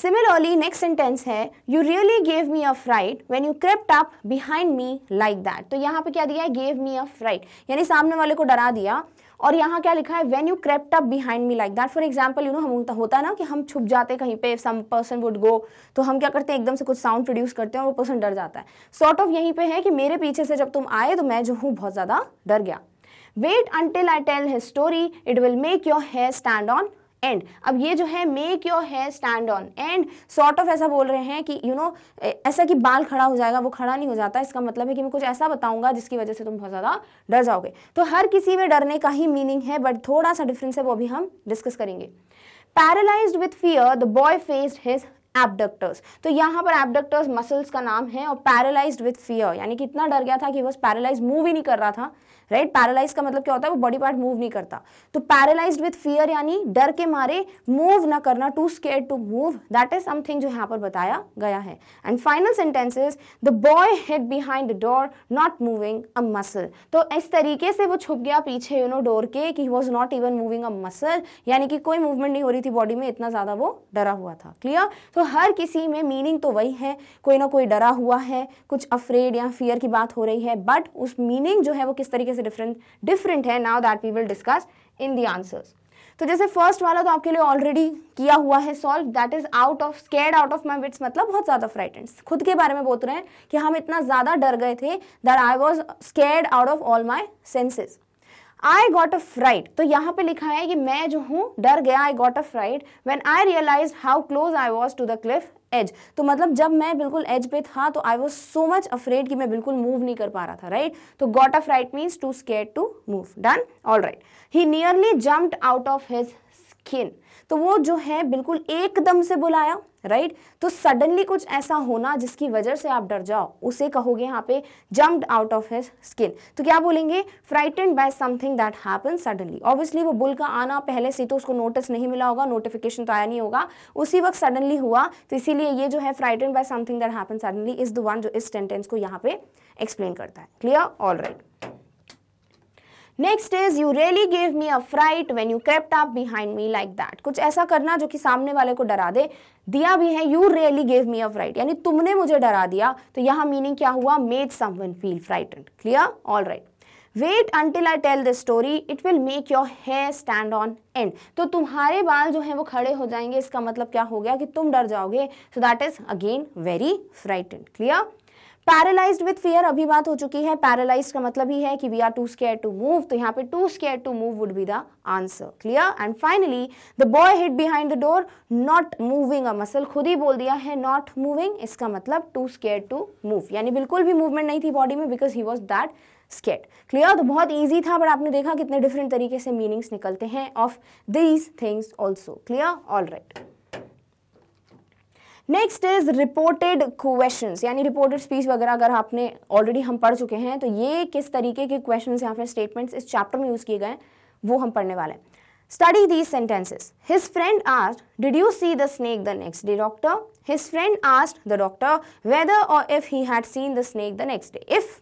Similarly, next sentence है you really gave me a fright when you crept up behind me like that तो यहाँ पे क्या दिया है गेव मी अ फ्राइट यानी सामने वाले को डरा दिया और यहाँ क्या लिखा है when you crept up behind me like that for example you know हम होता है ना कि हम छुप जाते कहीं पे सम पर्सन वुड गो तो हम क्या करते हैं एकदम से कुछ साउंड प्रोड्यूस करते हैं और वो पर्सन डर जाता है सॉर्ट ऑफ यहीं पे है कि मेरे पीछे से जब तुम आए तो मैं जो हूँ बहुत ज़्यादा डर गया wait until I tell history story it will make your hair stand on end अब ये जो है make your hair stand on end sort of ऐसा बोल रहे हैं कि यू you नो know, ऐसा कि बाल खड़ा हो जाएगा वो खड़ा नहीं हो जाता इसका मतलब है कि मैं कुछ ऐसा बताऊंगा जिसकी वजह से तुम बहुत ज़्यादा डर जाओगे तो हर किसी में डरने का ही मीनिंग है बट थोड़ा सा डिफरेंस है वो भी हम डिस्कस करेंगे paralyse with fear the boy faced his abductors तो यहाँ पर एबडक्टर्स मसल्स का नाम है और पैरालाइज विथ फियर यानी कि इतना डर गया था कि वो पैरालाइज मूव ही नहीं कर रहा था राइट पैरालाइज का मतलब क्या होता है वो बॉडी पार्ट मूव नहीं करता तो पैरालाइज विथ फियर यानी डर के मारे मूव ना करना too scare to move that is something जो यहाँ पर बताया गया है and final sentence is the boy hit behind door not moving a muscle तो इस तरीके से वो छुप गया पीछे यू नो डोर के कि was not even moving a muscle यानी कि कोई मूवमेंट नहीं हो रही थी बॉडी में इतना ज़्यादा वो डरा हुआ था क्लियर तो हर किसी में मीनिंग तो वही है कोई ना कोई डरा हुआ है कुछ अफ्रेड या फियर की बात हो रही है बट उस मीनिंग जो है वो किस तरीके से डिफरेंट डिफरेंट है now that we will discuss in the answers तो जैसे फर्स्ट वाला तो आपके लिए ऑलरेडी किया हुआ है solve that is out of scared out of my wits मतलब बहुत ज्यादा फ्राइटेंस खुद के बारे में बोल रहे हैं कि हम इतना ज्यादा डर गए थे that I was scared out of all my senses I got a fright तो यहाँ पे लिखा है कि मैं जो हूँ डर गया I got a fright when I realise how close I was to the cliff edge तो मतलब जब मैं बिल्कुल एज पे था तो I was so much afraid कि मैं बिल्कुल मूव नहीं कर पा रहा था राइट तो got a fright means too scared to move done all right he nearly jump out of his skin तो वो जो है बिल्कुल एकदम से बुलाया राइट right? तो सडनली कुछ ऐसा होना जिसकी वजह से आप डर जाओ उसे कहोगे यहाँ पे jumped out of his skin तो क्या बोलेंगे frightened by something that happen suddenly obviously वो बुल का आना पहले से तो उसको नोटिस नहीं मिला होगा नोटिफिकेशन तो आया नहीं होगा उसी वक्त सडनली हुआ तो इसीलिए ये जो है frightened by something that happen suddenly is the one जो इस सेंटेंस को यहाँ पे एक्सप्लेन करता है clear all right next is you really give me a fright when you crept up behind me like that कुछ ऐसा करना जो कि सामने वाले को डरा दे दिया भी है you really give me a fright यानी तुमने मुझे डरा दिया तो यहाँ मीनिंग क्या हुआ made someone feel frightened clear all right wait until I tell the story it will make your hair stand on end तो तुम्हारे बाल जो हैं वो खड़े हो जाएंगे इसका मतलब क्या हो गया कि तुम डर जाओगे so that is again very frightened clear paralysed with fear अभी बात हो चुकी है पैरालाइज्ड का मतलब ही है कि we are too scare to move तो यहाँ पे too scare to move would be the answer clear and finally the boy hit behind the door not moving a muscle खुद ही बोल दिया है नॉट मूविंग इसका मतलब टू स्केयर टू मूव यानी बिल्कुल भी मूवमेंट नहीं थी बॉडी में because he was that scared clear तो बहुत ईजी था बट आपने देखा कितने डिफरेंट तरीके से मीनिंग्स निकलते हैं of these things also clear all right next is reported questions यानी रिपोर्टेड स्पीच वगैरह अगर आपने ऑलरेडी हम पढ़ चुके हैं तो ये किस तरीके के क्वेश्चंस या फिर स्टेटमेंट्स इस चैप्टर में यूज़ किए गए वो हम पढ़ने वाले हैं study these sentences his friend asked did you see the snake the next day doctor his friend asked the doctor whether और if he had seen the snake the next day if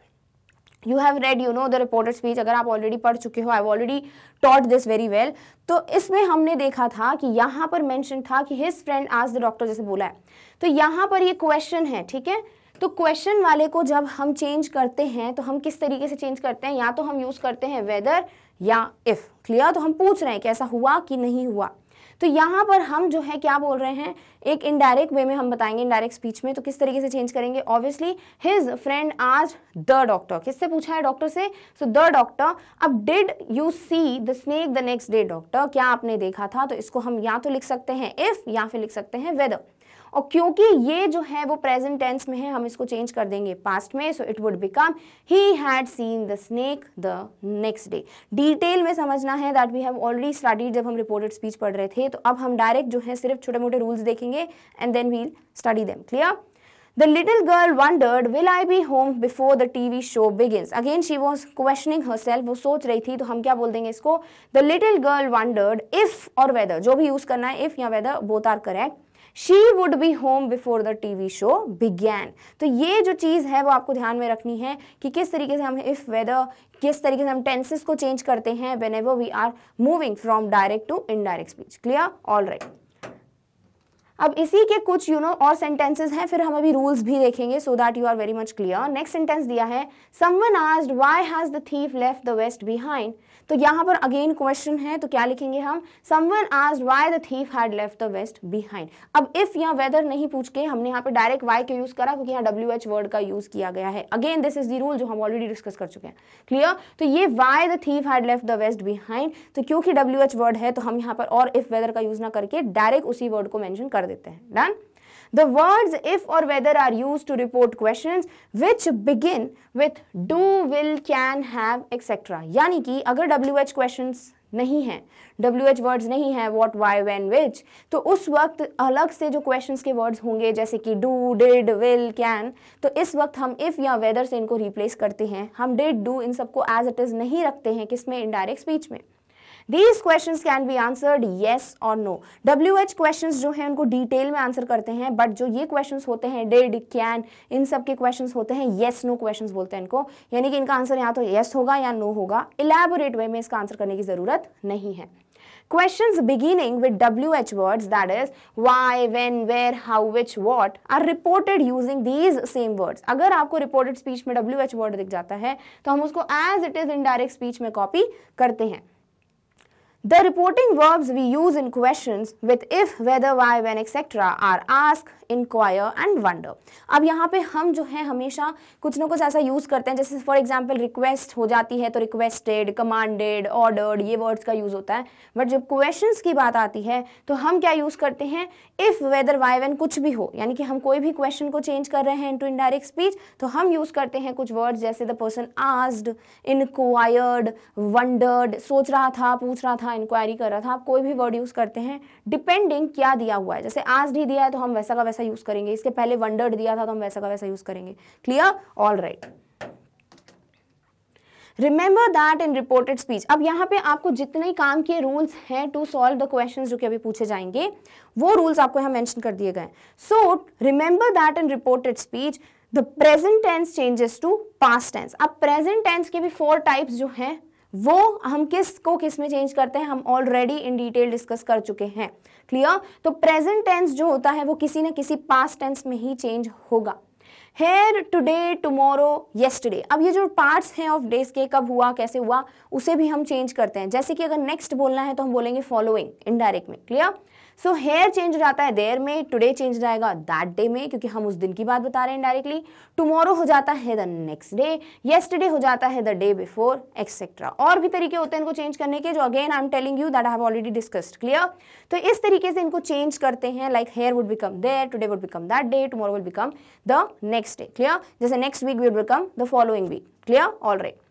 you have read you know the reported speech अगर आप already पढ़ चुके हो I already taught this very well तो इसमें हमने देखा था कि यहाँ पर मैंशन था कि हिज फ्रेंड आज द डॉक्टर जैसे बोला है तो यहाँ पर ये क्वेश्चन है ठीक है तो क्वेश्चन वाले को जब हम चेंज करते हैं तो हम किस तरीके से चेंज करते हैं या तो हम यूज़ करते हैं वेदर या इफ़ क्लियर तो हम पूछ रहे हैं कि ऐसा हुआ कि नहीं हुआ तो यहाँ पर हम जो है क्या बोल रहे हैं एक इनडायरेक्ट वे में हम बताएंगे इनडायरेक्ट स्पीच में तो किस तरीके से चेंज करेंगे ऑब्वियसली हिज फ्रेंड आज द डॉक्टर किससे पूछा है डॉक्टर से सो द डॉक्टर अब did you see the snake the next day doctor क्या आपने देखा था तो इसको हम या तो लिख सकते हैं इफ या फिर लिख सकते हैं वेदर और क्योंकि ये जो है वो प्रेजेंट टेंस में है हम इसको चेंज कर देंगे पास्ट में so it would become he had seen the snake the next day detail में समझना है that we have already studied जब हम रिपोर्टेड स्पीच पढ़ रहे थे तो अब हम डायरेक्ट जो है सिर्फ छोटे मोटे रूल्स देखेंगे and then we'll study them clear The little girl wondered, will I be home before the TV show begins? Again, she was questioning herself. वो सोच रही थी तो हम क्या बोल देंगे इसको The little girl wondered if और whether जो भी यूज़ करना है if या whether both are correct. She would be home before the TV show began तो ये जो चीज़ है वो आपको ध्यान में रखनी है कि किस तरीके से हम इफ़ वेदर किस तरीके से हम टेंसेस को चेंज करते हैं whenever we are moving from direct to indirect speech clear all right अब इसी के कुछ यू you नो know, और सेंटेंसेस हैं फिर हम अभी रूल्स भी देखेंगे so that you are very much clear next sentence दिया है someone asked why has the thief left the vest behind तो यहां पर अगेन क्वेश्चन है तो क्या लिखेंगे हम समवन आज why the thief had left the vest behind अब इफ यहाँ वेदर नहीं पूछ के हमने यहां पर डायरेक्ट वाई का यूज़ करा क्योंकि यहाँ डब्ल्यू एच वर्ड का यूज़ किया गया है again this is the rule जो हम ऑलरेडी डिस्कस कर चुके हैं क्लियर तो ये why the thief had left the vest behind तो क्योंकि डब्ल्यू एच वर्ड है तो हम यहां पर और इफ वेदर का यूज़ ना करके डायरेक्ट उसी वर्ड को मैंशन कर देते हैं डन द words इफ़ और whether are used to report question which begin with do will can have etcetera यानी कि अगर डब्ल्यू एच क्वेश्चन नहीं है डब्ल्यू एच वर्ड्स नहीं है वॉट वाई वैन विच तो उस वक्त अलग से जो क्वेश्चन के वर्ड्स होंगे जैसे कि डू डिड विल कैन तो इस वक्त हम इफ़ या वेदर से इनको रिप्लेस करते हैं हम डिड डू इन सबको एज इट इज़ नहीं रखते हैं किस में इनडायरेक्ट स्पीच में these question can be answered yes और नो डब्ल्यू एच क्वेश्चन जो है उनको डिटेल में आंसर करते हैं बट जो ये क्वेश्चन होते हैं डेड कैन इन सब के क्वेश्चन होते हैं येस नो क्वेश्चन बोलते हैं इनको यानी कि इनका आंसर या तो येस yes होगा या नो होगा इलेबोरेट वे में इसका आंसर करने की जरूरत नहीं है Questions beginning with WH words, that is, why, when, where, how, which, what, are reported using these same words. अगर आपको reported speech में WH word दिख जाता है तो हम उसको as it is indirect speech में copy करते हैं The reporting verbs we use in questions with if, whether, why, when, etc. are ask, inquire and wonder. अब यहाँ पे हम जो है हमेशा कुछ ना कुछ ऐसा यूज़ करते हैं जैसे फॉर एग्जाम्पल रिक्वेस्ट हो जाती है तो रिक्वेस्टेड कमांडेड ऑर्डर्ड ये वर्ड्स का यूज़ होता है बट जब क्वेश्चन की बात आती है तो हम क्या यूज़ करते हैं इफ़ वेदर वाई वैन कुछ भी हो यानी कि हम कोई भी क्वेश्चन को चेंज कर रहे हैं इनटू इनडायरेक्ट स्पीच तो हम यूज़ करते हैं कुछ वर्ड्स जैसे the person asked enquired wondered सोच रहा था पूछ रहा था इंक्वायरी कर रहा था आप कोई भी वर्ड यूज़ करते हैं डिपेंडिंग क्या दिया हुआ है जैसे आज डी दिया है तो हम वैसा का वैसा यूज़ करेंगे इसके पहले वंडर्ड दिया था तो हम वैसा का वैसा यूज़ करेंगे clear all right remember that in reported speech अब यहाँ पे आपको जितने काम के रूल्स हैं टू सॉल्व द क्वेश्चन जो कि अभी पूछे जाएंगे वो रूल्स आपको यहाँ मैंशन कर दिए गए so remember that in reported speech the present tense changes to past tense अब प्रेजेंट टेंस के भी फोर टाइप्स जो हैं वो हम किस को किस में चेंज करते हैं हम ऑलरेडी इन डिटेल डिस्कस कर चुके हैं क्लियर तो प्रेजेंट टेंस जो होता है वो किसी ना किसी पास टेंस में ही चेंज होगा हेयर टूडे टूमोरो येस्टडे अब ये जो पार्ट्स हैं ऑफ डेज के कब हुआ कैसे हुआ उसे भी हम चेंज करते हैं जैसे कि अगर नेक्स्ट बोलना है तो हम बोलेंगे फॉलोइंग इनडायरेक्ट में क्लियर सो हेयर चेंज हो जाता है देयर में टुडे चेंज जाएगा दैट डे में क्योंकि हम उस दिन की बात बता रहे हैं डायरेक्टली टुमारो हो जाता है द नेक्स्ट डे येस्टरडे हो जाता है द डे बिफोर एक्सेट्रा और भी तरीके होते हैं इनको चेंज करने के जो again I am telling you that I have already discussed clear तो इस तरीके से इनको चेंज करते हैं like here would become there today would become that day tomorrow will become the next day clear जैसे next week will become the following week clear all right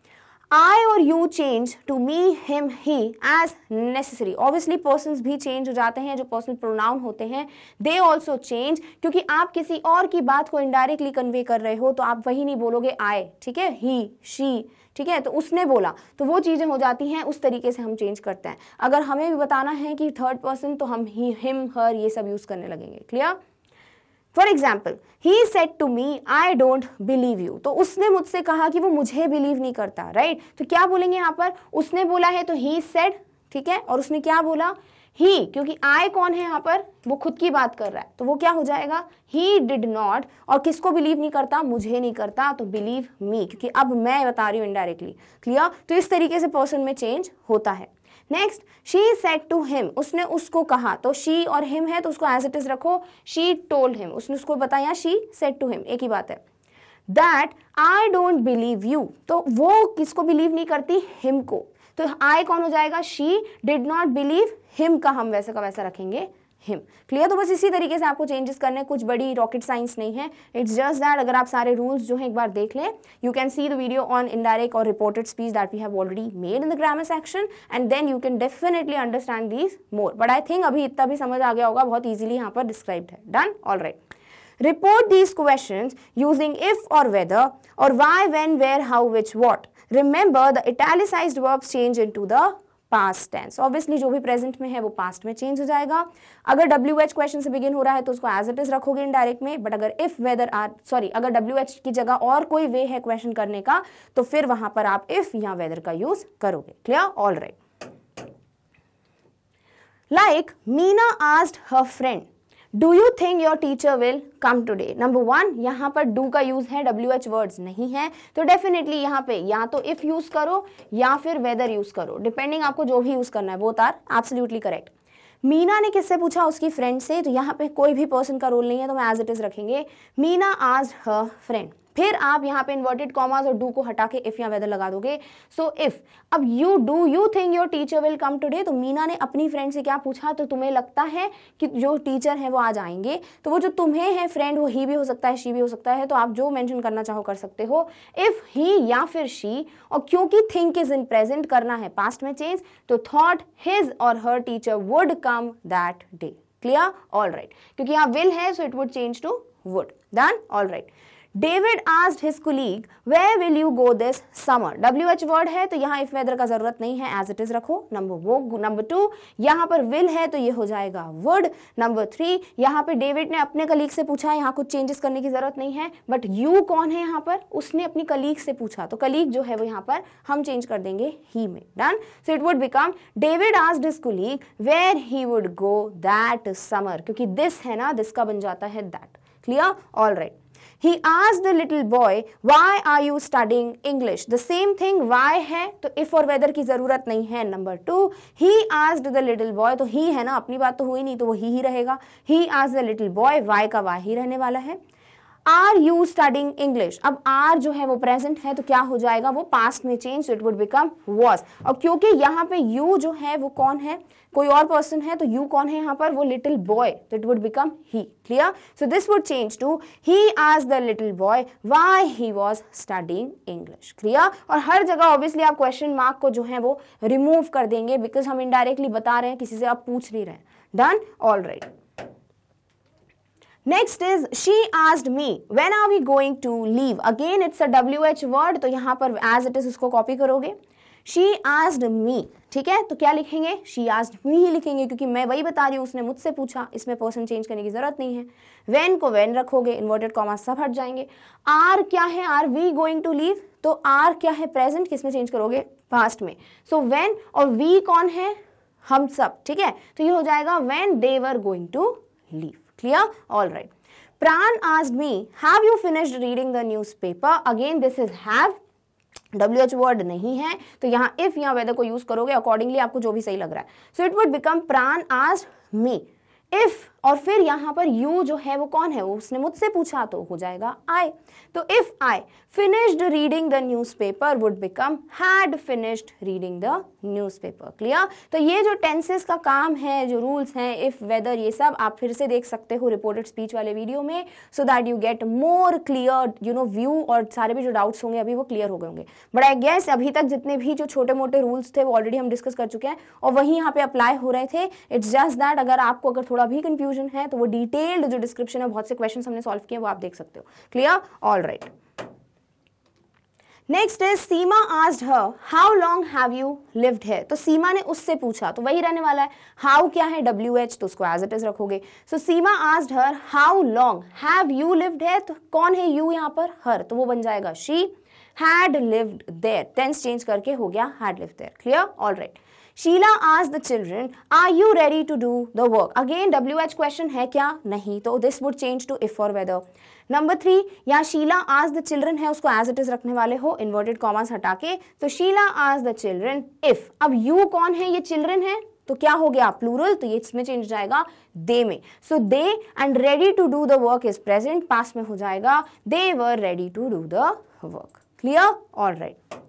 I और you change to me him he as necessary Obviously person भी change हो जाते हैं जो person pronoun होते हैं they also change क्योंकि आप किसी और की बात को indirectly कन्वे कर रहे हो तो आप वही नहीं बोलोगे I, ठीक है ही शी ठीक है तो उसने बोला तो वो चीज़ें हो जाती हैं उस तरीके से हम चेंज करते हैं अगर हमें भी बताना है कि थर्ड पर्सन तो हम ही हिम हर ये सब यूज़ करने लगेंगे clear for example he said to me I don't believe you तो उसने मुझसे कहा कि वो मुझे बिलीव नहीं करता राइट right? तो क्या बोलेंगे यहाँ पर उसने बोला है तो ही सेट ठीक है और उसने क्या बोला ही क्योंकि आई कौन है यहाँ पर वो खुद की बात कर रहा है तो वो क्या हो जाएगा ही डिड नॉट और किसको बिलीव नहीं करता मुझे नहीं करता तो बिलीव मी क्योंकि अब मैं बता रही हूँ इनडायरेक्टली क्लियर तो इस तरीके से पर्सन में चेंज होता है next she said to him उसने उसको कहा तो शी और हिम है तो उसको एज इट इज रखो शी टोल हिम उसने उसको बताया शी सेट टू हिम एक ही बात है that I don't believe you तो वो किसको बिलीव नहीं करती हिम को तो आई कौन हो जाएगा she did not believe him का हम वैसे का वैसा रखेंगे हिम क्लियर तो बस इसी तरीके से आपको चेंजेस करने कुछ बड़ी रॉकेट साइंस नहीं है इट्स जस्ट दैट अगर आप सारे रूल्स जो है एक बार देख लें you can see the video on indirect और reported speech that we have already made in the grammar section and then you can definitely understand these more but I think अभी इतना भी समझ आ गया होगा बहुत ईजिली यहाँ पर डिस्क्राइब्ड है done all right report these questions using if or whether or why when where how which what remember the italicized verbs change into the past tense obviously जो भी प्रेजेंट में है वो पास्ट में change हो जाएगा अगर डब्ल्यू एच क्वेश्चन से बिगिन हो रहा है तो उसको एज इट इज रखोगे इनडायरेक्ट में बट अगर इफ वेदर आर सॉरी अगर डब्ल्यू एच की जगह और कोई वे है क्वेश्चन करने का तो फिर वहां पर आप इफ या वेदर का यूज करोगे clear all right like Meena asked her friend do you think your teacher will come today number one यहाँ पर डू का यूज़ है डब्ल्यू एच वर्ड्स नहीं है तो डेफिनेटली यहाँ पे या तो इफ़ यूज़ करो या फिर वेदर यूज़ करो डिपेंडिंग आपको जो भी यूज़ करना है वो तार एब्सोल्यूटली करेक्ट मीना ने किससे पूछा उसकी फ्रेंड से तो यहाँ पे कोई भी पर्सन का रोल नहीं है तो मैं एज इट इज़ रखेंगे मीना आज हर फ्रेंड फिर आप यहाँ पे इन्वर्टेड कॉमास और डू को हटा के इफ या वेदर लगा दोगे सो इफ अब you do you think your teacher will come today तो मीना ने अपनी फ्रेंड से क्या पूछा तो तुम्हें लगता है कि जो टीचर हैं वो आज आएंगे तो वो जो तुम्हें है फ्रेंड वो ही भी हो सकता है शी भी हो सकता है तो आप जो मैंशन करना चाहो कर सकते हो इफ ही या फिर शी और क्योंकि थिंक इज इन प्रेजेंट करना है पास्ट में चेंज तो थॉट हिज और her teacher would come that day clear all right क्योंकि यहाँ विल है so it would change to would done all right David asked his colleague where will you go this summer W H word है तो यहाँ if whether का जरूरत नहीं है एज इट इज रखो नंबर वो नंबर टू यहाँ पर विल है तो ये हो जाएगा वुड नंबर थ्री यहाँ पे डेविड ने अपने कलीग से पूछा यहाँ कुछ चेंजेस करने की जरूरत नहीं है बट यू कौन है यहाँ पर उसने अपनी कलीग से पूछा तो कलीग जो है वो यहाँ पर हम चेंज कर देंगे ही में done so it would become David asked his colleague where he would go that summer क्योंकि दिस है ना दिस का बन जाता है that clear all right he आज the little boy why are you studying English the same thing why है तो इफ और वेदर की जरूरत नहीं है नंबर टू ही आज द लिटिल बॉय तो ही है ना अपनी बात तो हुई नहीं तो वो ही ही रहेगा ही आज द लिटिल बॉय वाई का वाई ही रहने वाला है आर यू स्टडिंग इंग्लिश अब आर जो है वो प्रेजेंट है तो क्या हो जाएगा वो पास्ट में change it would become was और क्योंकि यहाँ पे यू जो है वो कौन है कोई और पर्सन है तो यू कौन है यहाँ पर वो लिटिल बॉय तो it would become he clear so this would change to he आज the little boy why he was studying English clear और हर जगह ऑब्वियसली आप क्वेश्चन मार्क को जो है वो रिमूव कर देंगे बिकॉज हम इनडायरेक्टली बता रहे हैं किसी से आप पूछ नहीं रहे done all right next is she asked me when are we going to leave again it's a W H word तो यहाँ पर एज इट इज उसको कॉपी करोगे शी आस्ड मी ठीक है तो क्या लिखेंगे शी आस्ड मी ही लिखेंगे क्योंकि मैं वही बता रही हूँ उसने मुझसे पूछा इसमें पर्सन चेंज करने की जरूरत नहीं है वेन को वैन रखोगे इन्वर्टेड कॉमा सब हट जाएंगे आर क्या है are we going to leave तो आर क्या है प्रेजेंट किसमें चेंज करोगे पास्ट में सो so, वैन और वी कौन है हम सब ठीक है तो ये हो जाएगा when they were going to leave Clear? all right Pran asked me, have you finished reading the newspaper? Again, this is have. W H word नहीं है तो यहाँ इफ या वेदर को यूज करोगे अकॉर्डिंगली आपको जो भी सही लग रहा है सो इट वुड बिकम प्राण आज मी इफ और फिर यहाँ पर यू जो है वो कौन है उसने मुझसे पूछा तो हो जाएगा आई तो if I finished reading the newspaper would become had finished reading the newspaper clear तो ये जो टेंसेस का काम है जो रूल्स हैं इफ वेदर ये सब आप फिर से देख सकते हो रिपोर्टेड स्पीच वाले वीडियो में so that you get more clear you know view और सारे भी जो डाउट्स होंगे अभी वो क्लियर हो गए होंगे बट आई गेस अभी तक जितने भी जो छोटे मोटे रूल्स थे वो ऑलरेडी हम डिस्कस कर चुके हैं और वही यहाँ पे अप्लाई हो रहे थे इट्स जस्ट दैट अगर आपको अगर थोड़ा भी कंफ्यूज कंक्लूजन है तो वो डिटेल्ड जो डिस्क्रिप्शन है बहुत से क्वेश्चन हमने सॉल्व किए वो आप देख सकते हो clear all right next is Seema asked her how long have you lived है तो सीमा ने उससे पूछा तो वही रहने वाला है हाउ क्या है डब्ल्यू एच तो उसको एज इट इज रखोगे so Seema asked her how long have you lived है तो कौन है यू यहाँ पर हर तो वो बन जाएगा she had lived there tense change करके हो गया had lived there clear all right Sheela आज the children, are you ready to do the work again W H question है क्या नहीं तो this would change to if और वेदर नंबर थ्री या शीला आज द चिल्ड्रन है उसको एज इट इज रखने वाले हो इन्वर्टेड commas हटा के तो शीला आज द children इफ अब यू कौन है ये children है तो क्या हो गया प्लूरल तो ये इसमें चेंज जाएगा दे में so they and ready to do the work is present past में हो जाएगा they were ready to do the work clear all right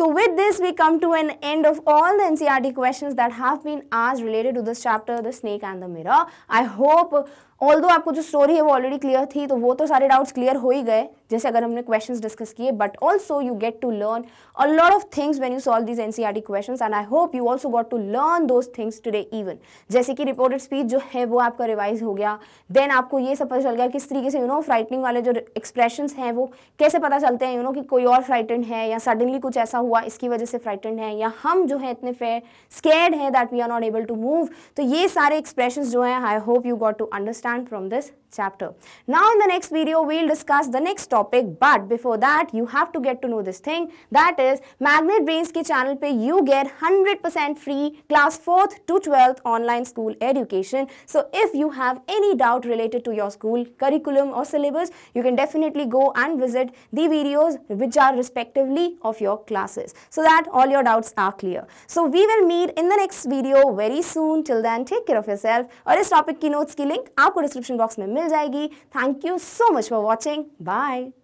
So with this we come to an end of all the NCRT questions that have been asked related to this chapter the snake and the mirror. I hope all आपको जो story है वो already clear थी तो वो तो सारे doubts clear हो ही गए जैसे अगर हमने क्वेश्चंस डिस्कस किए but also you get to learn a lot of things when you solve these NCERT question and I hope you also got to learn those things today even जैसे कि reported speech जो है वो आपका revise हो गया then आपको ये सब पता चल गया किस तरीके से यू नो फ्राइटनिंग वाले जो एक्सप्रेशन हैं वो कैसे पता चलते हैं यू you नो know, कि कोई और फ्राइटेंड है या सडनली कुछ ऐसा हुआ इसकी वजह से फ्राइटेंड है या हम जो है इतने फेयर स्केर्ड हैं that we are not able to move तो ये सारे एक्सप्रेशन जो हैं I hope you got to understand understand from this chapter. Now in the next video, we'll discuss the next topic. But before that, you have to get to know this thing. That is, Magnet Brains ki channel pe you get 100% free class 4th to 12th online school education. So if you have any doubt related to your school curriculum or syllabus, you can definitely go and visit the videos which are respectively of your classes. So that all your doubts are clear. So we will meet in the next video very soon. Till then, take care of yourself. Or this topic ki notes ki link आपको आपको description box में मिल जाएगी thank you so much for watching bye